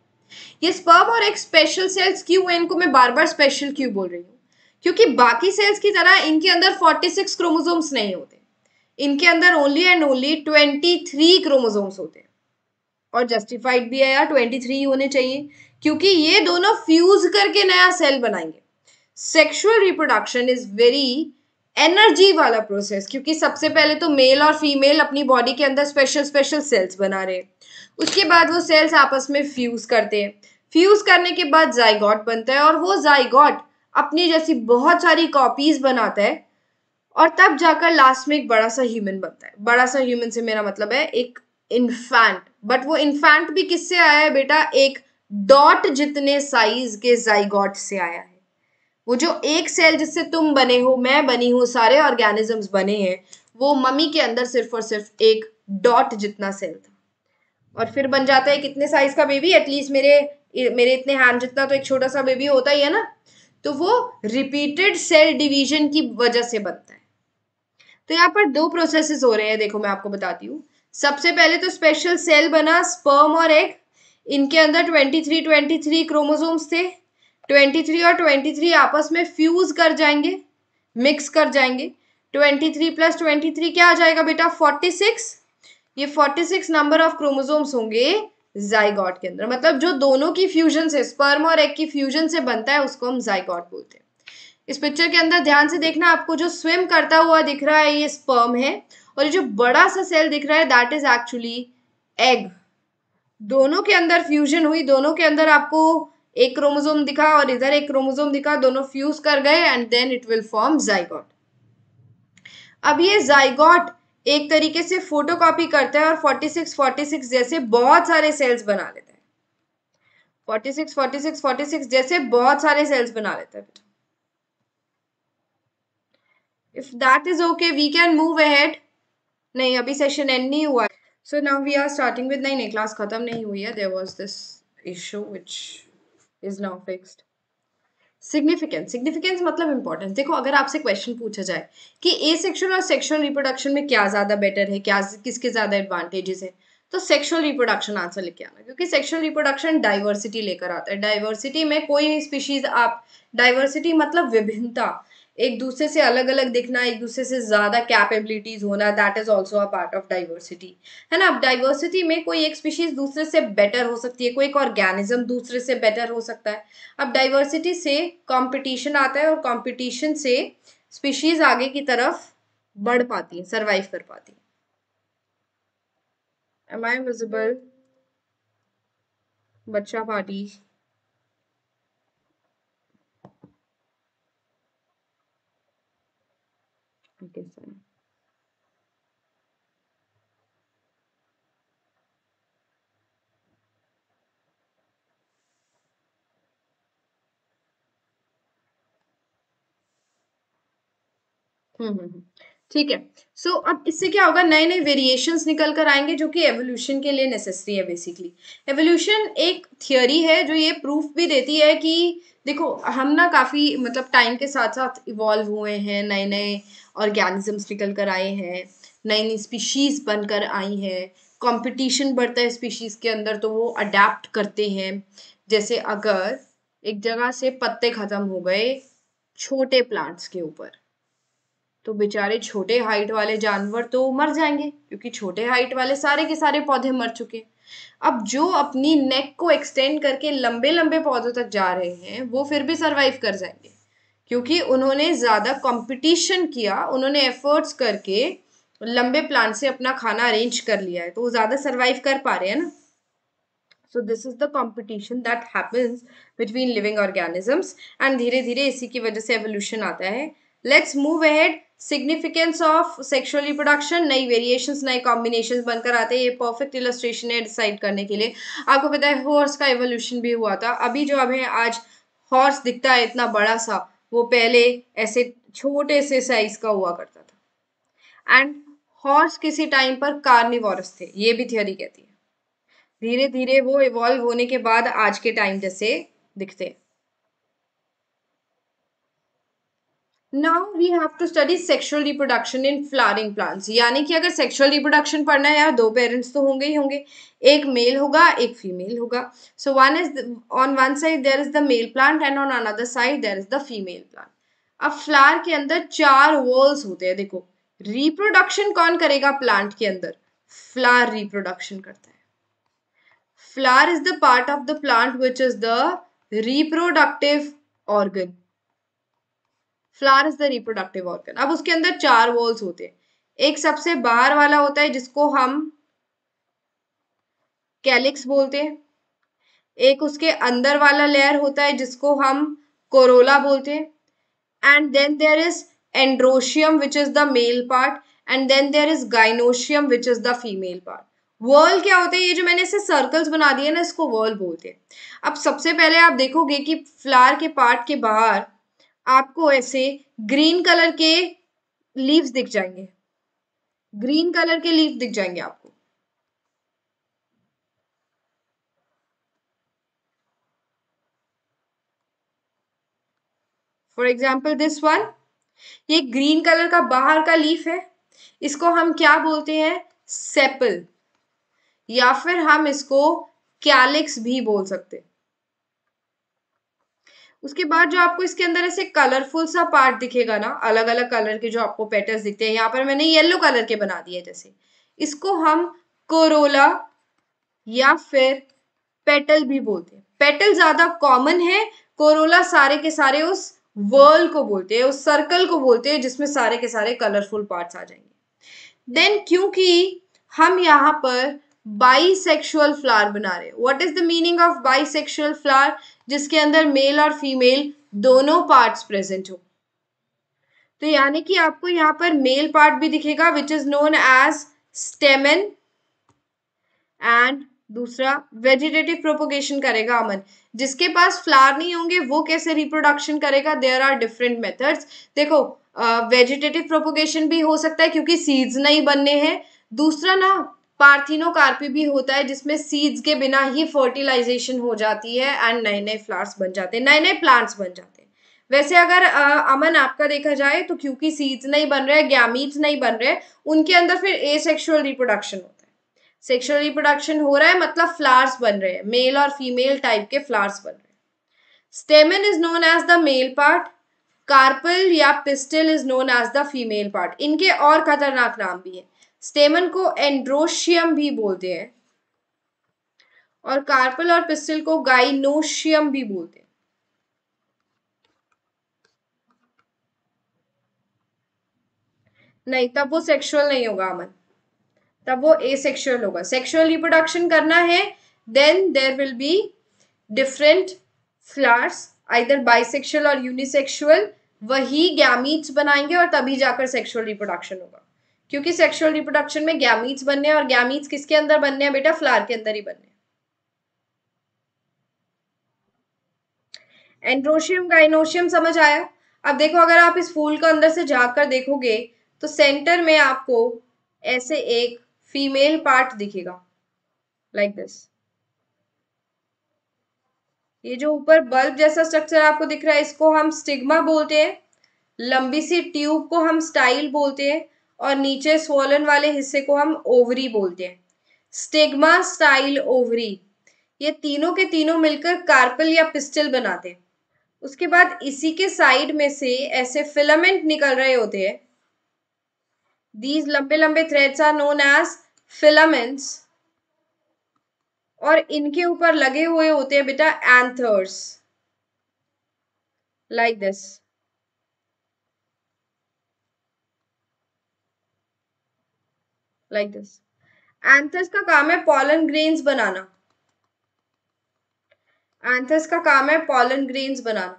ये स्पर्म और एक स्पेशल सेल्स क्यों है इनको मैं बार बार स्पेशल क्यों बोल रही हूँ क्योंकि बाकी सेल्स की तरह इनके अंदर 46 क्रोमोजोम्स नहीं होते इनके अंदर ओनली एंड ओनली 23 क्रोमोजोम्स होते हैं और जस्टिफाइड भी है यार 23 होने चाहिए क्योंकि ये दोनों फ्यूज करके नया सेल बनाएंगे sexual reproduction is very energy वाला प्रोसेस क्योंकि सबसे पहले तो मेल और फीमेल अपनी बॉडी के अंदर स्पेशल स्पेशल सेल्स बना रहे हैं उसके बाद वो सेल्स आपस में फ्यूज़ करते हैं फ्यूज़ करने के बाद जाइगॉट बनता है और वो जाइगॉट अपनी जैसी बहुत सारी कॉपीज़ बनाता है और तब जाकर लास्ट में एक बड़ा सा ह्यूमन बनता है बड़ा सा ह्यूमन से मेरा मतलब है एक इन्फैंट बट वो इन्फैंट भी किससे आया है बेटा एक डॉट जितने साइज के जाइगॉट से आया है वो जो एक सेल जिससे तुम बने हो मैं बनी हूँ सारे ऑर्गेनिजम्स बने हैं वो मम्मी के अंदर सिर्फ और सिर्फ एक डॉट जितना सेल था और फिर बन जाता है कितने साइज का बेबी एटलीस्ट मेरे मेरे इतने हैंड जितना तो एक छोटा सा बेबी होता ही है ना तो वो रिपीटेड सेल डिवीजन की वजह से बनता है तो यहाँ पर दो प्रोसेसेस हो रहे हैं देखो मैं आपको बताती हूँ सबसे पहले तो स्पेशल सेल बना स्पर्म और एग इनके अंदर twenty three twenty three chromosomes थे ट्वेंटी थ्री और ट्वेंटी थ्री आपस में फ्यूज कर जाएंगे मिक्स कर जाएंगे twenty three plus twenty three क्या आ जाएगा बेटा फोर्टी सिक्स ये 46 नंबर ऑफ क्रोमोजोम्स होंगे जाइगॉट के अंदर मतलब जो दोनों की फ्यूजन से स्पर्म और एग की फ्यूजन से बनता है उसको हम जाइगॉट बोलते हैं इस पिक्चर के अंदर ध्यान से देखना आपको जो स्विम करता हुआ दिख रहा है ये स्पर्म है और ये जो बड़ा सा सेल दिख रहा है दैट इज एक्चुअली एग दोनों के अंदर फ्यूजन हुई दोनों के अंदर आपको एक क्रोमोजोम दिखा और इधर एक क्रोमोजोम दिखा दोनों फ्यूज कर गए and then it will form zygote अब ये जाइगॉट एक तरीके से फोटो कॉपी करता है और 46, 46 जैसे बहुत सारे सेल्स बना लेता है 46, 46, 46 जैसे बहुत सारे सेल्स बना लेता है बेटा if that is okay we can move ahead नहीं अभी सेशन एंड नहीं हुआ so now we are starting with नहीं नहीं क्लास खत्म नहीं हुई है there was this issue which is now fixed significance significance मतलब इंपॉर्टेंस देखो अगर आपसे क्वेश्चन पूछा जाए कि ए सेक्शुअल और सेक्शुअल रिप्रोडक्शन में क्या ज़्यादा बेटर है क्या किसके ज़्यादा एडवांटेजेस है तो सेक्शुअल रिप्रोडक्शन आंसर लेके आना क्योंकि सेक्शुअल रिप्रोडक्शन डाइवर्सिटी लेकर आता है डाइवर्सिटी में कोई स्पीशीज आप डाइवर्सिटी मतलब विभिन्नता एक दूसरे से अलग अलग दिखना एक दूसरे से ज़्यादा कैपेबिलिटीज़ होना that is also a part of diversity है ना अब डाइवर्सिटी में कोई एक स्पीशीज़ दूसरे से बेटर हो सकती है कोई एक ऑर्गेनिज्म दूसरे से बेटर हो सकता है अब डाइवर्सिटी से कॉम्पिटिशन आता है और कॉम्पिटिशन से स्पीशीज़ आगे की तरफ बढ़ पाती हैं सर्वाइव कर पाती एम आई विजिबल बच्चा पार्टी basin. हम्म, हम्म, हम्म। ठीक है सो so, अब इससे क्या होगा नए नए वेरिएशंस निकल कर आएंगे जो कि एवोल्यूशन के लिए नेसेसरी है बेसिकली एवोल्यूशन एक थियोरी है जो ये प्रूफ भी देती है कि देखो हम ना काफ़ी मतलब टाइम के साथ साथ इवॉल्व हुए हैं नए नए ऑर्गेनिजम्स निकल कर आए हैं नई नई स्पीशीज़ बनकर आई हैं कंपटीशन बढ़ता है स्पीशीज़ के अंदर तो वो अडेप्ट करते हैं जैसे अगर एक जगह से पत्ते ख़त्म हो गए छोटे प्लांट्स के ऊपर तो बेचारे छोटे हाइट वाले जानवर तो मर जाएंगे क्योंकि छोटे हाइट वाले सारे के सारे पौधे मर चुके अब जो अपनी नेक को एक्सटेंड करके लंबे लंबे पौधों तक जा रहे हैं वो फिर भी सरवाइव कर जाएंगे क्योंकि उन्होंने ज़्यादा कंपटीशन किया उन्होंने एफर्ट्स करके लंबे प्लान से अपना खाना अरेंज कर लिया है तो वो ज़्यादा सर्वाइव कर पा रहे हैं ना so this is the competition that happens between living organisms and धीरे धीरे इसी की वजह से एवोल्यूशन आता है let's move ahead significance of sexual reproduction नई वेरिएशंस नए कॉम्बिनेशन बनकर आते हैं ये परफेक्ट इलस्ट्रेशन है डिसाइड करने के लिए आपको पता है हॉर्स का एवोल्यूशन भी हुआ था अभी जो अब है आज हॉर्स दिखता है इतना बड़ा सा वो पहले ऐसे छोटे से साइज का हुआ करता था एंड हॉर्स किसी टाइम पर कार्निवोरस थे ये भी थियोरी कहती है धीरे धीरे वो इवॉल्व होने के बाद आज के टाइम जैसे दिखते हैं now we have to study sexual reproduction in flowering plants यानी कि अगर सेक्शुअल रिप्रोडक्शन पढ़ना है यार दो पेरेंट्स तो होंगे ही होंगे एक मेल होगा एक फीमेल होगा so one is on one side there is the male plant and on another side there is the female plant अब फ्लावर के अंदर चार वॉल्स होते हैं देखो रिप्रोडक्शन कौन करेगा प्लांट के अंदर फ्लावर रिप्रोडक्शन करता है flower is the part of the plant which is the reproductive organ flower is the reproductive organ अब उसके अंदर चार वॉल्स होते हैं एक सबसे बाहर वाला होता है जिसको हम कैलिक्स बोलते हैं एक उसके अंदर वाला लेयर होता है जिसको हम कोरोला बोलते हैं and then there is androecium which is the male part and then there is gynoecium which is the female part whorl क्या होते हैं ये जो मैंने इसे सर्कल्स बना दिए ना इसको वॉल बोलते हैं अब सबसे पहले आप देखोगे कि फ्लावर के पार्ट के बाहर आपको ऐसे ग्रीन कलर के लीव्स दिख जाएंगे ग्रीन कलर के लीव दिख जाएंगे आपको फॉर एग्जाम्पल दिस वन ये ग्रीन कलर का बाहर का लीफ है इसको हम क्या बोलते हैं सेपल या फिर हम इसको कैलिक्स भी बोल सकते हैं उसके बाद जो आपको इसके अंदर ऐसे कलरफुल सा पार्ट दिखेगा ना अलग अलग कलर के जो आपको पैटर्न दिखते हैं यहाँ पर मैंने येलो कलर के बना दिए जैसे इसको हम कोरोला या फिर पेटल भी बोलते हैं पेटल ज्यादा कॉमन है कोरोला सारे के सारे उस वर्ल को बोलते हैं उस सर्कल को बोलते हैं जिसमें सारे के सारे कलरफुल पार्ट्स आ जाएंगे देन क्योंकि हम यहाँ पर बाईसेक्सुअल फ्लावर बना रहे हैं what is the meaning of bisexual flower जिसके अंदर मेल और फीमेल दोनों पार्ट्स प्रेजेंट हो तो यानी कि आपको यहां पर मेल पार्ट भी दिखेगा which is known as stamen and दूसरा वेजिटेटिव प्रोपोगेशन करेगा अमन जिसके पास फ्लावर नहीं होंगे वो कैसे रिप्रोडक्शन करेगा देयर आर डिफरेंट मेथड्स देखो वेजिटेटिव uh, प्रोपोगेशन भी हो सकता है क्योंकि सीड्स नहीं बनने हैं दूसरा ना पार्थिनोकार्पी भी होता है जिसमें सीड्स के बिना ही फर्टिलाइजेशन हो जाती है एंड नए नए फ्लावर्स बन जाते हैं नए नए प्लांट्स बन जाते हैं वैसे अगर आ, अमन आपका देखा जाए तो क्योंकि सीड्स नहीं बन रहे गैमीट्स नहीं बन रहे उनके अंदर फिर एसेक्सुअल रिप्रोडक्शन होता है सेक्शुअल रिप्रोडक्शन हो रहा है मतलब फ्लावर्स बन रहे हैं मेल और फीमेल टाइप के फ्लावर्स बन रहे हैं stamen is known as the male part carpel या pistil is known as the female part इनके और खतरनाक नाम भी हैं स्टेमन को एंड्रोशियम भी बोलते हैं और कार्पल और पिस्टल को गाइनोशियम भी बोलते हैं नहीं तब वो सेक्सुअल नहीं होगा अमन तब वो ए सेक्सुअल होगा सेक्सुअल रिप्रोडक्शन करना है then there will be different flowers either bisexual और यूनिसेक्सुअल वही गैमीट्स बनाएंगे और तभी जाकर सेक्सुअल रिप्रोडक्शन होगा क्योंकि सेक्सुअल रिप्रोडक्शन में गैमीट्स बनने हैं और गैमीट्स किसके अंदर बनने हैं बेटा फ्लावर के अंदर ही बनने एंड्रोशियम गाइनोशियम समझ आया अब देखो अगर आप इस फूल को अंदर से झाक कर देखोगे तो सेंटर में आपको ऐसे एक फीमेल पार्ट दिखेगा लाइक like दिस ये जो ऊपर बल्ब जैसा स्ट्रक्चर आपको दिख रहा है इसको हम स्टिग्मा बोलते हैं लंबी सी ट्यूब को हम स्टाइल बोलते हैं और नीचे स्वोलन वाले हिस्से को हम ओवरी बोलते हैं स्टिग्मा स्टाइल ओवरी ये तीनों के तीनों मिलकर कार्पल या पिस्टल बनाते हैं उसके बाद इसी के साइड में से ऐसे फिलामेंट निकल रहे होते हैं दीज लंबे लंबे threads are known as filaments और इनके ऊपर लगे हुए होते हैं बेटा anthers like this like this anthers का काम है पॉलन ग्रेन्स बनाना एंथस का काम है पॉलन ग्रेन्स बनाना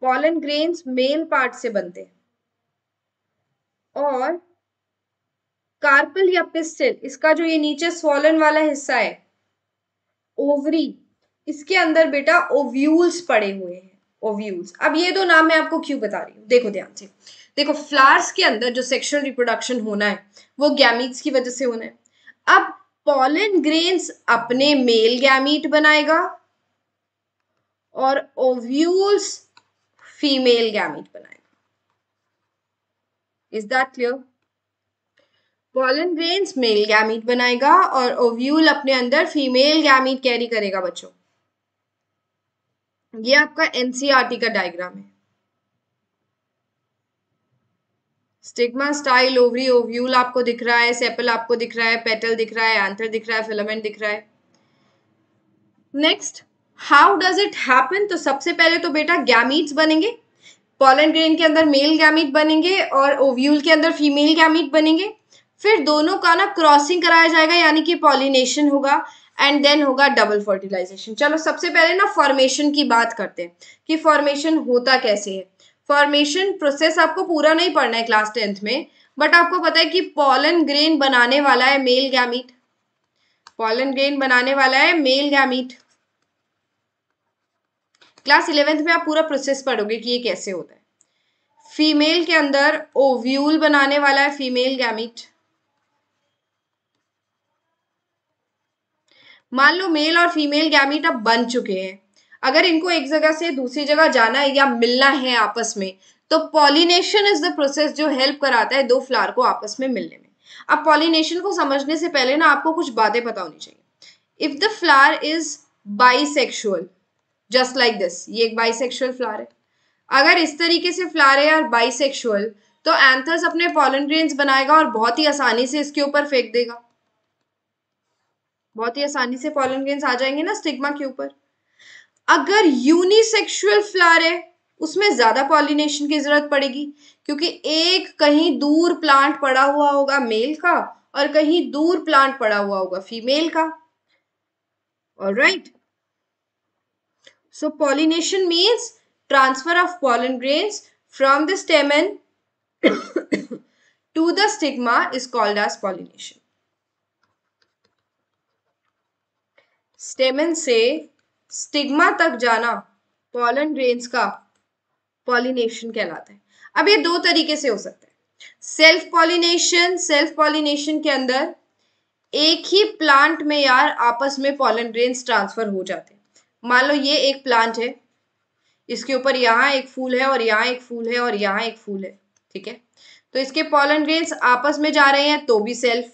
पॉलन ग्रेन्स मेल पार्ट से बनते हैं और कार्पल या पिस्टिल इसका जो ये नीचे स्वॉलन वाला हिस्सा है ओवरी इसके अंदर बेटा ओव्यूल्स पड़े हुए हैं ओव्यूल्स अब ये दो नाम मैं आपको क्यों बता रही हूँ देखो ध्यान से देखो फ्लावर्स के अंदर जो सेक्शुअल रिप्रोडक्शन होना है वो गैमीट्स की वजह से होना है अब पॉलन ग्रेन्स अपने मेल गैमीट बनाएगा और ओव्यूल्स फीमेल गैमीट बनाएगा is that clear pollen grains male gamete बनाएगा और ओव्यूल अपने अंदर फीमेल गैमीट कैरी करेगा बच्चों ये आपका एनसीआरटी e का डायग्राम है स्टिग्मा स्टाइल ओवरी ओव्यूल आपको दिख रहा है सेपल आपको दिख रहा है पेटल दिख रहा है आंथर दिख रहा है फिलामेंट दिख रहा है next how does it happen तो सबसे पहले तो बेटा गैमीट्स बनेंगे पॉलन ग्रेन के अंदर मेल गैमीट बनेंगे और ओव्यूल के अंदर फीमेल गैमीट बनेंगे फिर दोनों का ना क्रॉसिंग कराया जाएगा यानी कि पॉलिनेशन होगा एंड देन होगा डबल फर्टिलाइजेशन चलो सबसे पहले ना फॉर्मेशन की बात करते हैं कि फॉर्मेशन होता कैसे है फॉर्मेशन प्रोसेस आपको पूरा नहीं पढ़ना है क्लास टेंथ में बट आपको पता है कि पॉलन ग्रेन बनाने वाला है मेल गैमिट पॉलन ग्रेन बनाने वाला है मेल गैमिट क्लास इलेवेंथ में आप पूरा प्रोसेस पढ़ोगे कि ये कैसे होता है फीमेल के अंदर ओव्यूल बनाने वाला है फीमेल गैमिट मान लो मेल और फीमेल गैमिट अब बन चुके हैं अगर इनको एक जगह से दूसरी जगह जाना है या मिलना है आपस में तो पॉलिनेशन इज द प्रोसेस जो हेल्प कराता है दो फ्लावर को आपस में मिलने में अब पॉलिनेशन को समझने से पहले ना आपको कुछ बातें पता होनी चाहिए if the flower is bisexual just like this ये एक बाइसेक्सुअल फ्लावर है अगर इस तरीके से फ्लावर है और बाइसेक्सुअल तो एंथर्स अपने पॉलन बनाएगा और बहुत ही आसानी से इसके ऊपर फेंक देगा बहुत ही आसानी से पॉलन ग्रेन आ जाएंगे ना स्टिग्मा के ऊपर अगर यूनिसेक्सुअल फ्लावर है उसमें ज़्यादा पॉलिनेशन की ज़रूरत पड़ेगी क्योंकि एक कहीं दूर प्लांट पड़ा हुआ होगा मेल का और कहीं दूर प्लांट पड़ा हुआ होगा फीमेल का all right so pollination means transfer of pollen grains from the stamen to the stigma is called as pollination stamen से स्टिग्मा तक जाना पॉलन ग्रेन्स का पॉलिनेशन कहलाता है अब ये दो तरीके से हो सकता है सेल्फ पॉलिनेशन सेल्फ पॉलिनेशन के अंदर एक ही प्लांट में यार आपस में पॉलन ग्रेन्स ट्रांसफर हो जाते हैं मान लो ये एक प्लांट है इसके ऊपर यहाँ एक फूल है और यहाँ एक फूल है और यहाँ एक फूल है ठीक है तो इसके पॉलन ग्रेन्स आपस में जा रहे हैं तो भी सेल्फ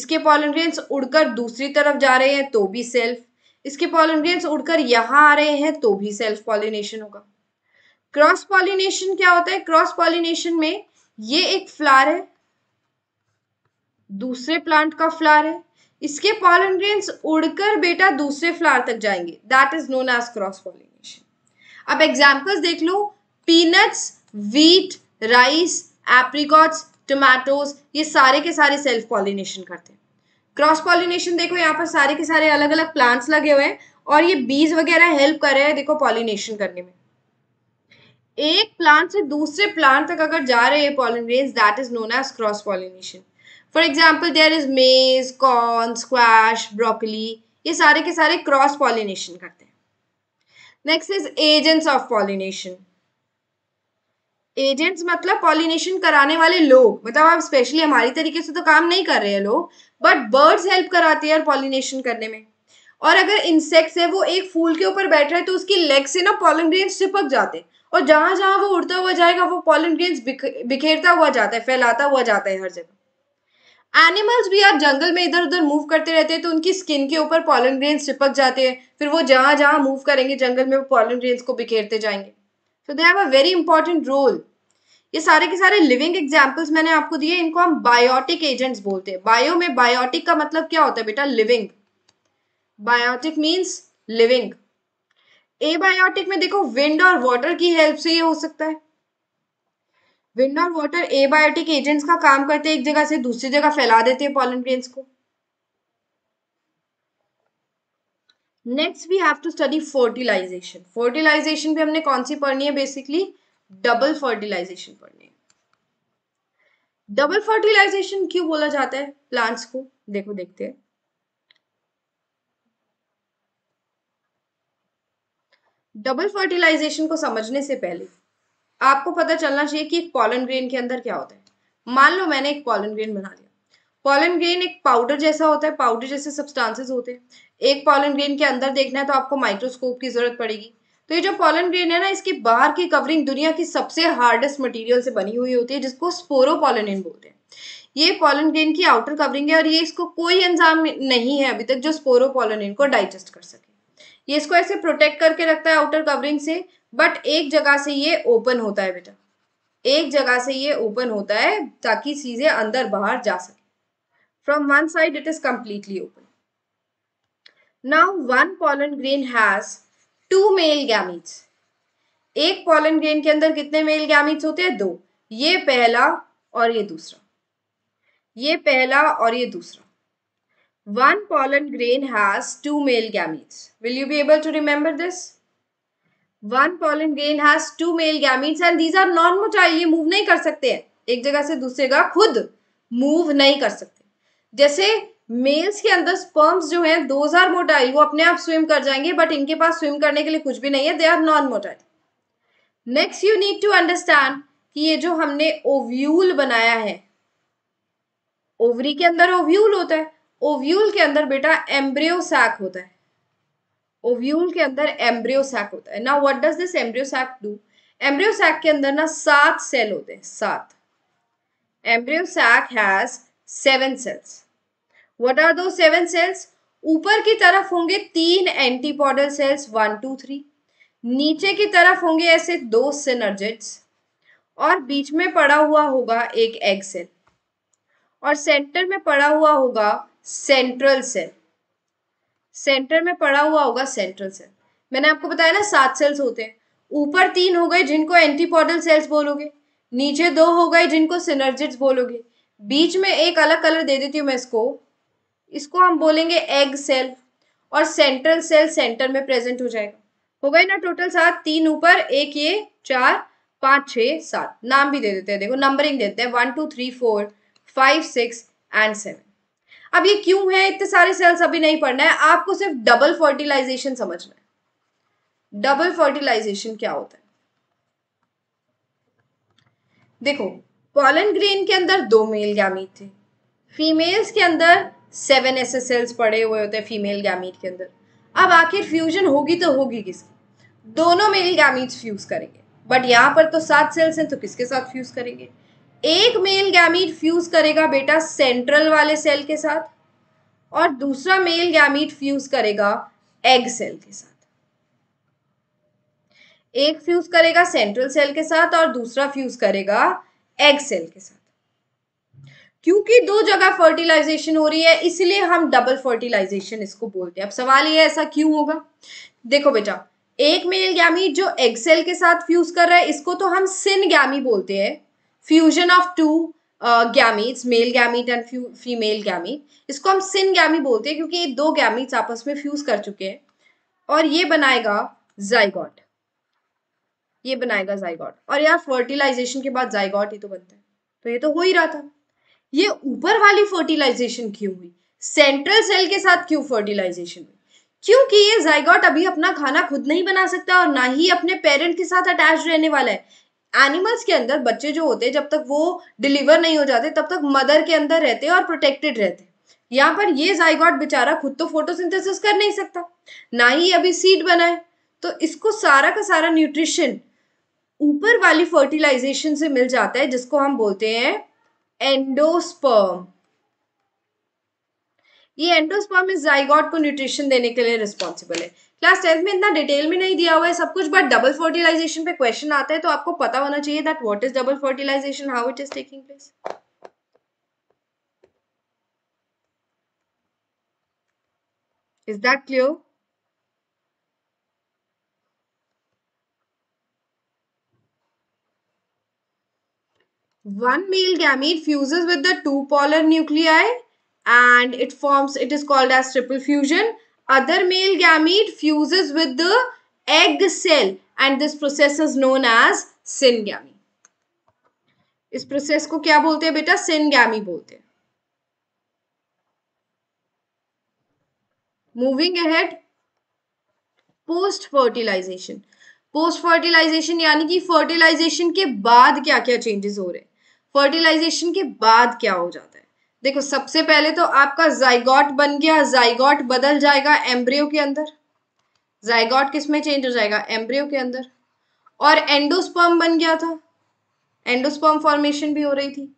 इसके पॉलन ग्रेन्स उड़कर दूसरी तरफ जा रहे हैं तो भी सेल्फ इसके पॉलिग्रेन्स उड़कर यहाँ आ रहे हैं तो भी सेल्फ पॉलिनेशन होगा क्रॉस पॉलिनेशन क्या होता है क्रॉस पॉलिनेशन में ये एक फ्लार है दूसरे प्लांट का फ्लार है इसके पॉलन ग्रेन्स उड़कर बेटा दूसरे फ्लावर तक जाएंगे that is known as cross pollination अब एग्जाम्पल्स देख लो peanuts wheat rice apricots tomatoes ये सारे के सारे सेल्फ पॉलिनेशन करते हैं क्रॉस पॉलिनेशन देखो यहाँ पर सारे के सारे अलग अलग प्लांट्स लगे हुए हैं और ये बीज वगैरह हेल्प कर रहे हैं देखो पॉलिनेशन करने में एक प्लांट से दूसरे प्लांट तक अगर जा रहे हैं pollen that is known as cross pollination for example there is maize corn squash broccoli ये सारे के सारे क्रॉस पॉलिनेशन करते हैं next is agents of pollination agents मतलब पॉलिनेशन कराने वाले लोग मतलब आप स्पेशली हमारी तरीके से तो काम नहीं कर रहे हैं लोग बट बर्ड्स हेल्प कराते हैं पॉलिनेशन करने में और अगर इंसेक्ट्स है वो एक फूल के ऊपर बैठ रहा है तो उसकी लेग से ना पॉलन ग्रेन्स चिपक जाते हैं और जहां जहां वो उड़ता हुआ जाएगा वो पॉलन ग्रेन्स बिखेरता हुआ जाता है फैलाता हुआ जाता है हर जगह एनिमल्स भी आप जंगल में इधर उधर मूव करते रहते हैं तो उनकी स्किन के ऊपर पॉलन ग्रेन्स चिपक जाते हैं फिर वो जहां जहां मूव करेंगे जंगल में वो पॉलन ग्रेन्स को बिखेरते जाएंगे so they have a very important role ये सारे के सारे लिविंग एग्जाम्पल्स मैंने आपको दिए इनको हम बायोटिक एजेंट्स बोलते हैं बायो में बायोटिक का मतलब क्या होता है बेटा living biotic means living abiotic में देखो विंड और वाटर की हेल्प से ये हो सकता है विंड और वाटर एबायोटिक एजेंट्स का काम करते हैं एक जगह से दूसरी जगह फैला देते हैं पॉलन ग्रेन्स को next we have to study fertilization fertilization भी हमने कौन सी पढ़नी है बेसिकली डबल फर्टिलाइजेशन पढ़नी है डबल फर्टिलाइजेशन क्यों बोला जाता है प्लांट्स को देखो देखते हैं डबल फर्टिलाइजेशन को समझने से पहले आपको पता चलना चाहिए कि एक पॉलन ग्रेन के अंदर क्या होता है मान लो मैंने एक पॉलन ग्रेन बना लिया पॉलन ग्रेन एक पाउडर जैसा होता है पाउडर जैसे सब्सटेंसेस होते हैं एक पॉलन ग्रेन के अंदर देखना है तो आपको माइक्रोस्कोप की जरूरत पड़ेगी तो ये जो पॉलन ग्रेन है ना इसकी बाहर की कवरिंग दुनिया की सबसे हार्डेस्ट मटेरियल से बनी हुई होती है जिसको स्पोरो पॉलनिन बोलते हैं ये पॉलन ग्रेन की आउटर कवरिंग है और ये इसको कोई एंजाम नहीं है अभी तक जो स्पोरो पॉलनिन को डाइजेस्ट कर सके ये इसको ऐसे प्रोटेक्ट करके रखता है आउटर कवरिंग से बट एक जगह से ये ओपन होता है बेटा एक जगह से ये ओपन होता है ताकि चीजें अंदर बाहर जा सके from one side it is completely open now one pollen grain has two male gametes एक पॉलन ग्रेन के अंदर कितने मेल गैमिट्स होते हैं दो ये पहला और ये दूसरा ये पहला और ये दूसरा one pollen grain has two male gametes will you be able to remember this one pollen grain has two male gametes and these are non motile ये मूव नहीं कर सकते हैं एक जगह से दूसरे का खुद मूव नहीं कर सकते जैसे मेल्स के अंदर स्पर्म्स जो हैं दोज आर मोटाइल वो अपने आप स्विम कर जाएंगे बट इनके पास स्विम करने के लिए कुछ भी नहीं है they are non motile next you need to understand कि ये जो हमने ओव्यूल बनाया है ओवरी के अंदर ओव्यूल होता है ओव्यूल के अंदर बेटा एम्ब्रियोसैक होता है ओव्यूल के अंदर एम्ब्रियोसैक होता है ना what does this embryo sac do embryo sac के अंदर ना सात सेल होते हैं सात embryo sac has seven cells what are those seven cells ऊपर की तरफ होंगे तीन antipodal cells one two three नीचे की तरफ होंगे ऐसे दो सिनर्जेट्स और बीच में पड़ा हुआ होगा एक एग सेल और सेंटर में पड़ा हुआ होगा सेंट्रल सेल सेंटर में पड़ा हुआ होगा सेंट्रल सेल मैंने आपको बताया ना सात सेल्स होते हैं ऊपर तीन हो गए जिनको एंटीपॉडल सेल्स बोलोगे नीचे दो हो गए जिनको सिनर्जिट्स बोलोगे बीच में एक अलग कलर दे देती हूँ मैं इसको इसको हम बोलेंगे एग सेल और सेंट्रल सेल सेंटर में प्रेजेंट हो जाएगा हो गए ना टोटल सात तीन ऊपर एक ये चार पाँच छः सात नाम भी दे देते हैं देखो नंबरिंग देते हैं one two three four five six and seven अब ये क्यों है इतने सारे सेल्स अभी नहीं पढ़ना है आपको सिर्फ डबल फर्टिलाइजेशन समझना है डबल फर्टिलाइजेशन क्या होता है देखो पॉलन ग्रेन के अंदर दो मेल गैमीट थे फीमेल्स के अंदर सेवन एस एस सेल्स पड़े हुए होते हैं फीमेल गैमीट के अंदर अब आखिर फ्यूजन होगी तो होगी किसकी दोनों मेल गैमीट्स फ्यूज करेंगे बट यहाँ पर तो सात सेल्स हैं तो किसके साथ फ्यूज करेंगे एक मेल गैमीट फ्यूज करेगा बेटा सेंट्रल वाले सेल के साथ और दूसरा मेल गैमीट फ्यूज करेगा एग सेल के साथ एक फ्यूज करेगा सेंट्रल सेल के साथ और दूसरा फ्यूज करेगा एग सेल के साथ क्योंकि दो जगह फर्टिलाइजेशन हो रही है इसलिए हम डबल फर्टिलाइजेशन इसको बोलते हैं अब सवाल ये ऐसा क्यों होगा देखो बेटा एक मेल गैमीट जो एक्सेल के साथ फ्यूज कर रहा है इसको तो हम सिन गैमी बोलते हैं fusion of two gametes male gamete and female gamete इसको हम सिन गैमी बोलते हैं क्योंकि ये दो गैमीट्स आपस में फ्यूज कर चुके हैं और ये बनाएगा जाइगॉट ये बनाएगा जाइगॉट और यार फर्टिलाइजेशन के बाद जाइगॉट ही तो बनता है तो ये तो हो ही रहा था ये ऊपर वाली फर्टिलाइजेशन क्यों हुई सेंट्रल सेल के साथ क्यों फर्टिलाइजेशन हुई क्योंकि ये जाइगॉट अभी अपना खाना खुद नहीं बना सकता और ना ही अपने पेरेंट के साथ अटैच रहने वाला है एनिमल्स के अंदर बच्चे जो होते हैं जब तक वो डिलीवर नहीं हो जाते तब तक मदर के अंदर रहते हैं और प्रोटेक्टेड रहते हैं यहाँ पर ये जाइगॉट बेचारा खुद तो फोटोसिंथेसिस कर नहीं सकता ना ही अभी सीड बनाए तो इसको सारा का सारा न्यूट्रिशन ऊपर वाली फर्टिलाइजेशन से मिल जाता है जिसको हम बोलते हैं एंडोस्पर्म ये एंडोस्पर्म इस जाइगॉट को न्यूट्रिशन देने के लिए रिस्पॉन्सिबल है क्लास टेंथ में इतना डिटेल में नहीं दिया हुआ है सब कुछ बट डबल फर्टिलाइजेशन पे क्वेश्चन आता है तो आपको पता होना चाहिए that what is double fertilization how it is taking place is that clear One male gamete fuses with the two polar nuclei and it forms, it is called as triple fusion. Other male gamete fuses with the egg cell and this process is known as syngamy. is process ko kya bolte hai beta syngamy bolte hai moving ahead post fertilization post fertilization yani ki fertilization ke baad kya kya changes ho rahe हैं fertilization के बाद क्या हो जाता है देखो सबसे पहले तो आपका जाइगॉट बन गया जाइगॉट बदल जाएगा एम्ब्रियो के अंदर जाइगॉट किस में चेंज हो जाएगा एम्ब्रियो के अंदर और एंडोस्पर्म बन गया था एंडोस्पर्म फॉर्मेशन भी हो रही थी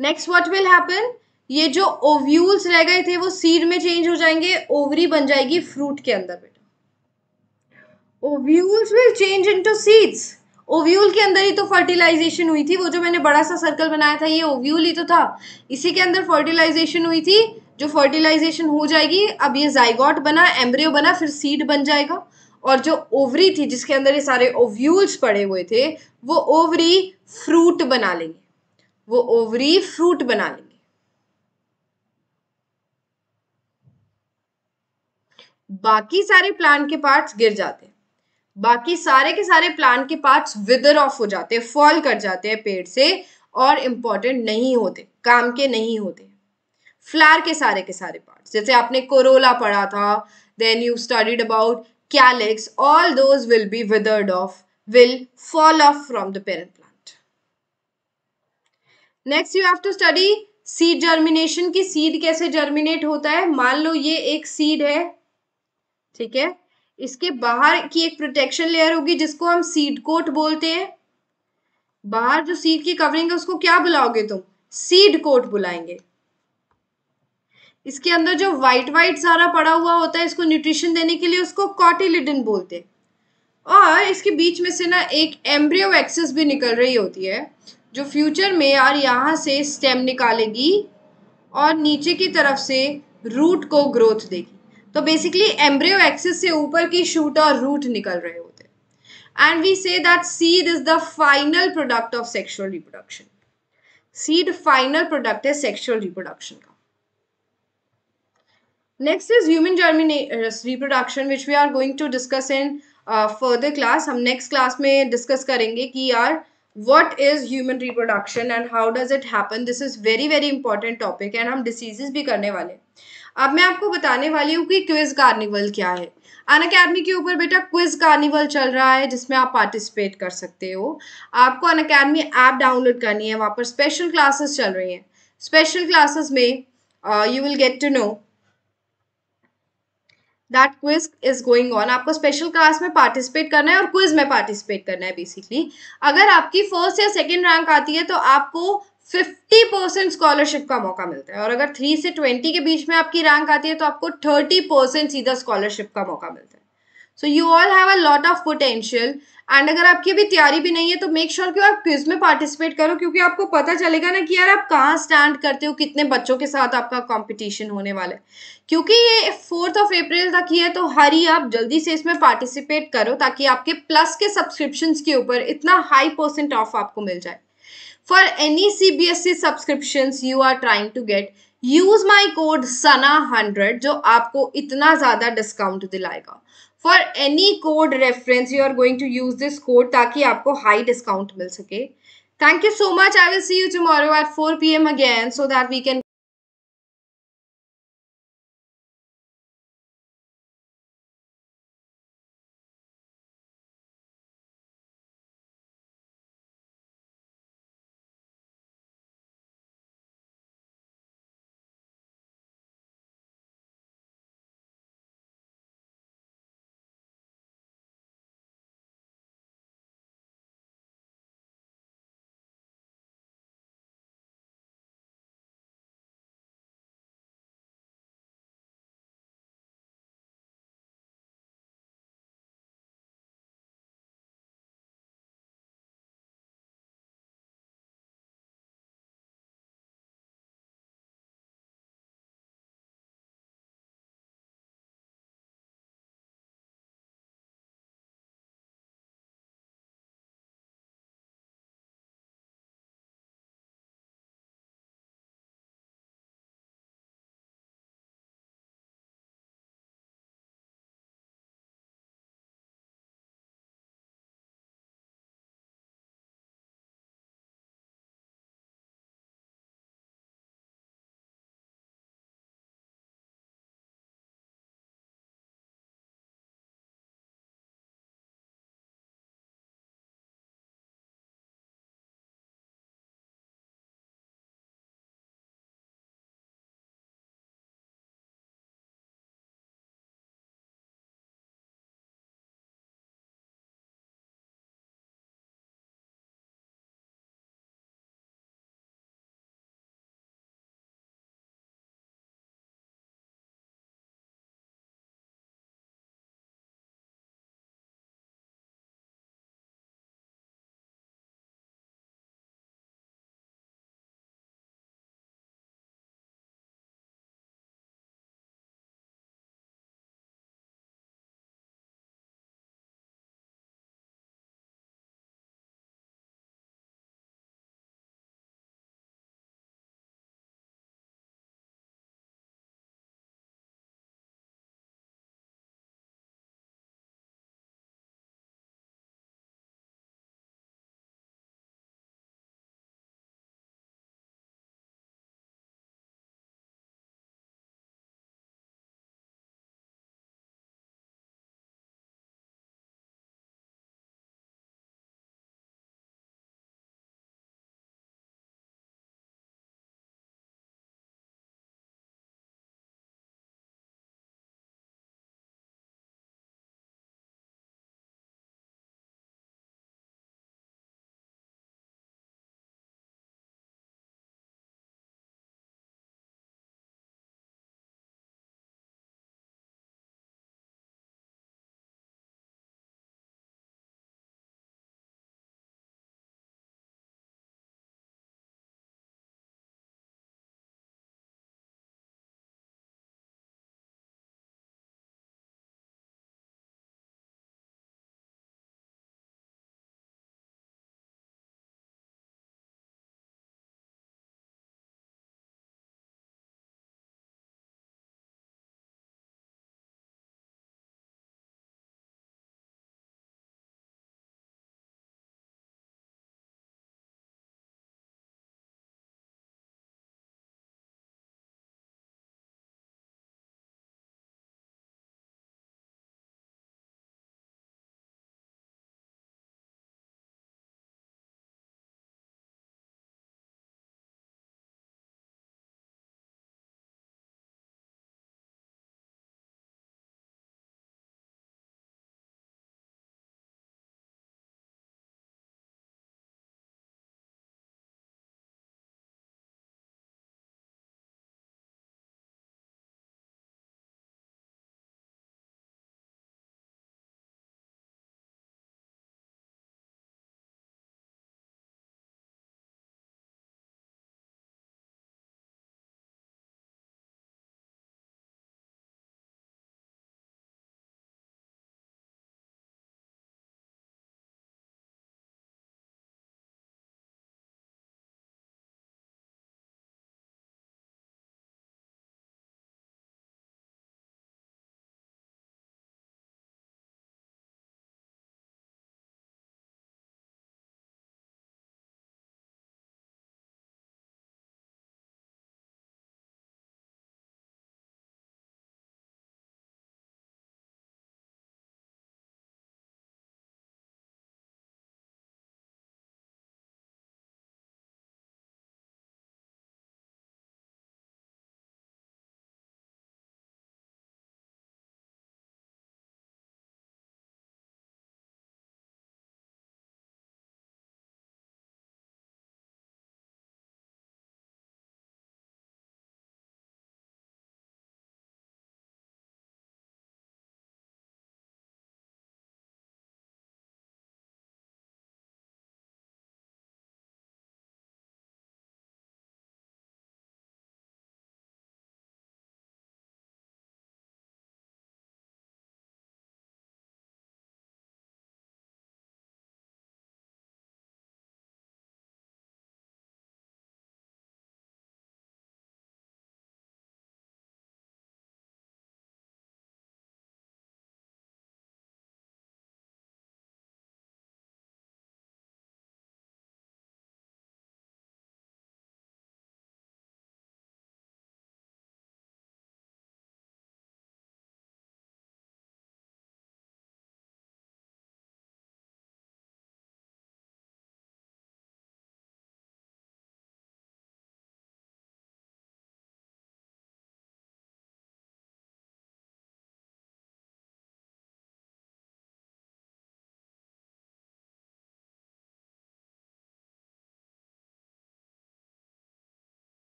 नेक्स्ट व्हाट विल हैपन ये जो ओव्यूल्स रह गए थे वो सीड में चेंज हो जाएंगे ओवरी बन जाएगी फ्रूट के अंदर बेटा ovules will change into seeds ovule के अंदर ही तो फर्टिलाइजेशन हुई थी वो जो मैंने बड़ा सा सर्कल बनाया था ये ओव्यूल ही तो था इसी के अंदर फर्टिलाइजेशन हुई थी जो फर्टिलाइजेशन हो जाएगी अब ये जाइगॉट बना एम्ब्रियो बना फिर सीड बन जाएगा और जो ओवरी थी जिसके अंदर ये सारे ओव्यूल्स पड़े हुए थे वो ओवरी फ्रूट बना लेंगे वो ओवरी फ्रूट बना लेंगे बाकी सारे प्लांट के पार्ट्स गिर जाते हैं बाकी सारे के सारे प्लांट के पार्ट्स विदर ऑफ हो जाते हैं फॉल कर जाते हैं पेड़ से और इम्पॉर्टेंट नहीं होते काम के नहीं होते फ्लावर के सारे के सारे पार्ट्स जैसे आपने कोरोला पढ़ा था then you studied about calyx all those will be withered off will fall off from the parent plant next you have to study seed germination की सीड कैसे जर्मिनेट होता है मान लो ये एक सीड है ठीक है इसके बाहर की एक प्रोटेक्शन लेयर होगी जिसको हम सीड कोट बोलते हैं बाहर जो सीड की कवरिंग है उसको क्या बुलाओगे तुम सीड कोट बुलाएंगे इसके अंदर जो वाइट वाइट सारा पड़ा हुआ होता है इसको न्यूट्रिशन देने के लिए उसको कॉटिलिडन बोलते हैं और इसके बीच में से ना एक एम्ब्रियो एक्सेस भी निकल रही होती है जो फ्यूचर में यार यहाँ से स्टेम निकालेगी और नीचे की तरफ से रूट को ग्रोथ देगी तो बेसिकली एम्ब्रियो एक्सिस से ऊपर की शूट और रूट निकल रहे होते हैं and we say that seed is the final product of sexual reproduction seed final product है सेक्शुअल रिप्रोडक्शन का नेक्स्ट इज ह्यूमन जर्मिने reproduction which we are going to discuss in further class हम next class में discuss करेंगे कि यार what is human reproduction and how does it happen this is very very important topic and हम diseases भी करने वाले अब मैं आपको बताने वाली हूँ कि क्विज कार्निवल क्या है अन अकेडमी के ऊपर बेटा क्विज कार्निवल चल रहा है जिसमें आप पार्टिसिपेट कर सकते हो आपको अन अकेडमी ऐप डाउनलोड करनी है वहाँ पर स्पेशल क्लासेस चल रही हैं स्पेशल क्लासेस में you will get to know that quiz is going on आपको स्पेशल क्लास में पार्टिसिपेट करना है और क्विज में पार्टिसिपेट करना है बेसिकली अगर आपकी फर्स्ट या सेकेंड रैंक आती है तो आपको फिफ्टी परसेंट स्कॉलरशिप का मौका मिलता है और अगर थ्री से ट्वेंटी के बीच में आपकी रैंक आती है तो आपको थर्टी परसेंट सीधा स्कॉलरशिप का मौका मिलता है so you all have a lot of potential and अगर आपकी अभी तैयारी भी नहीं है तो मेक श्योर sure कि आप क्विज में पार्टिसिपेट करो क्योंकि आपको पता चलेगा ना कि यार आप कहाँ स्टैंड करते हो कितने बच्चों के साथ आपका कॉम्पिटिशन होने वाला है क्योंकि ये फोर्थ ऑफ अप्रैल तक ही है तो हरी आप जल्दी से इसमें पार्टिसिपेट करो ताकि आपके प्लस के सब्सक्रिप्शन के ऊपर इतना हाई परसेंट ऑफ आपको मिल जाए for any CBSC subscriptions you are trying to get, use my code SANA100 जो आपको इतना ज़्यादा discount दिलाएगा. For any code reference you are going to use this code ताकि आपको high discount मिल सके. Thank you so much. I will see you tomorrow at 4 p.m. again so that we can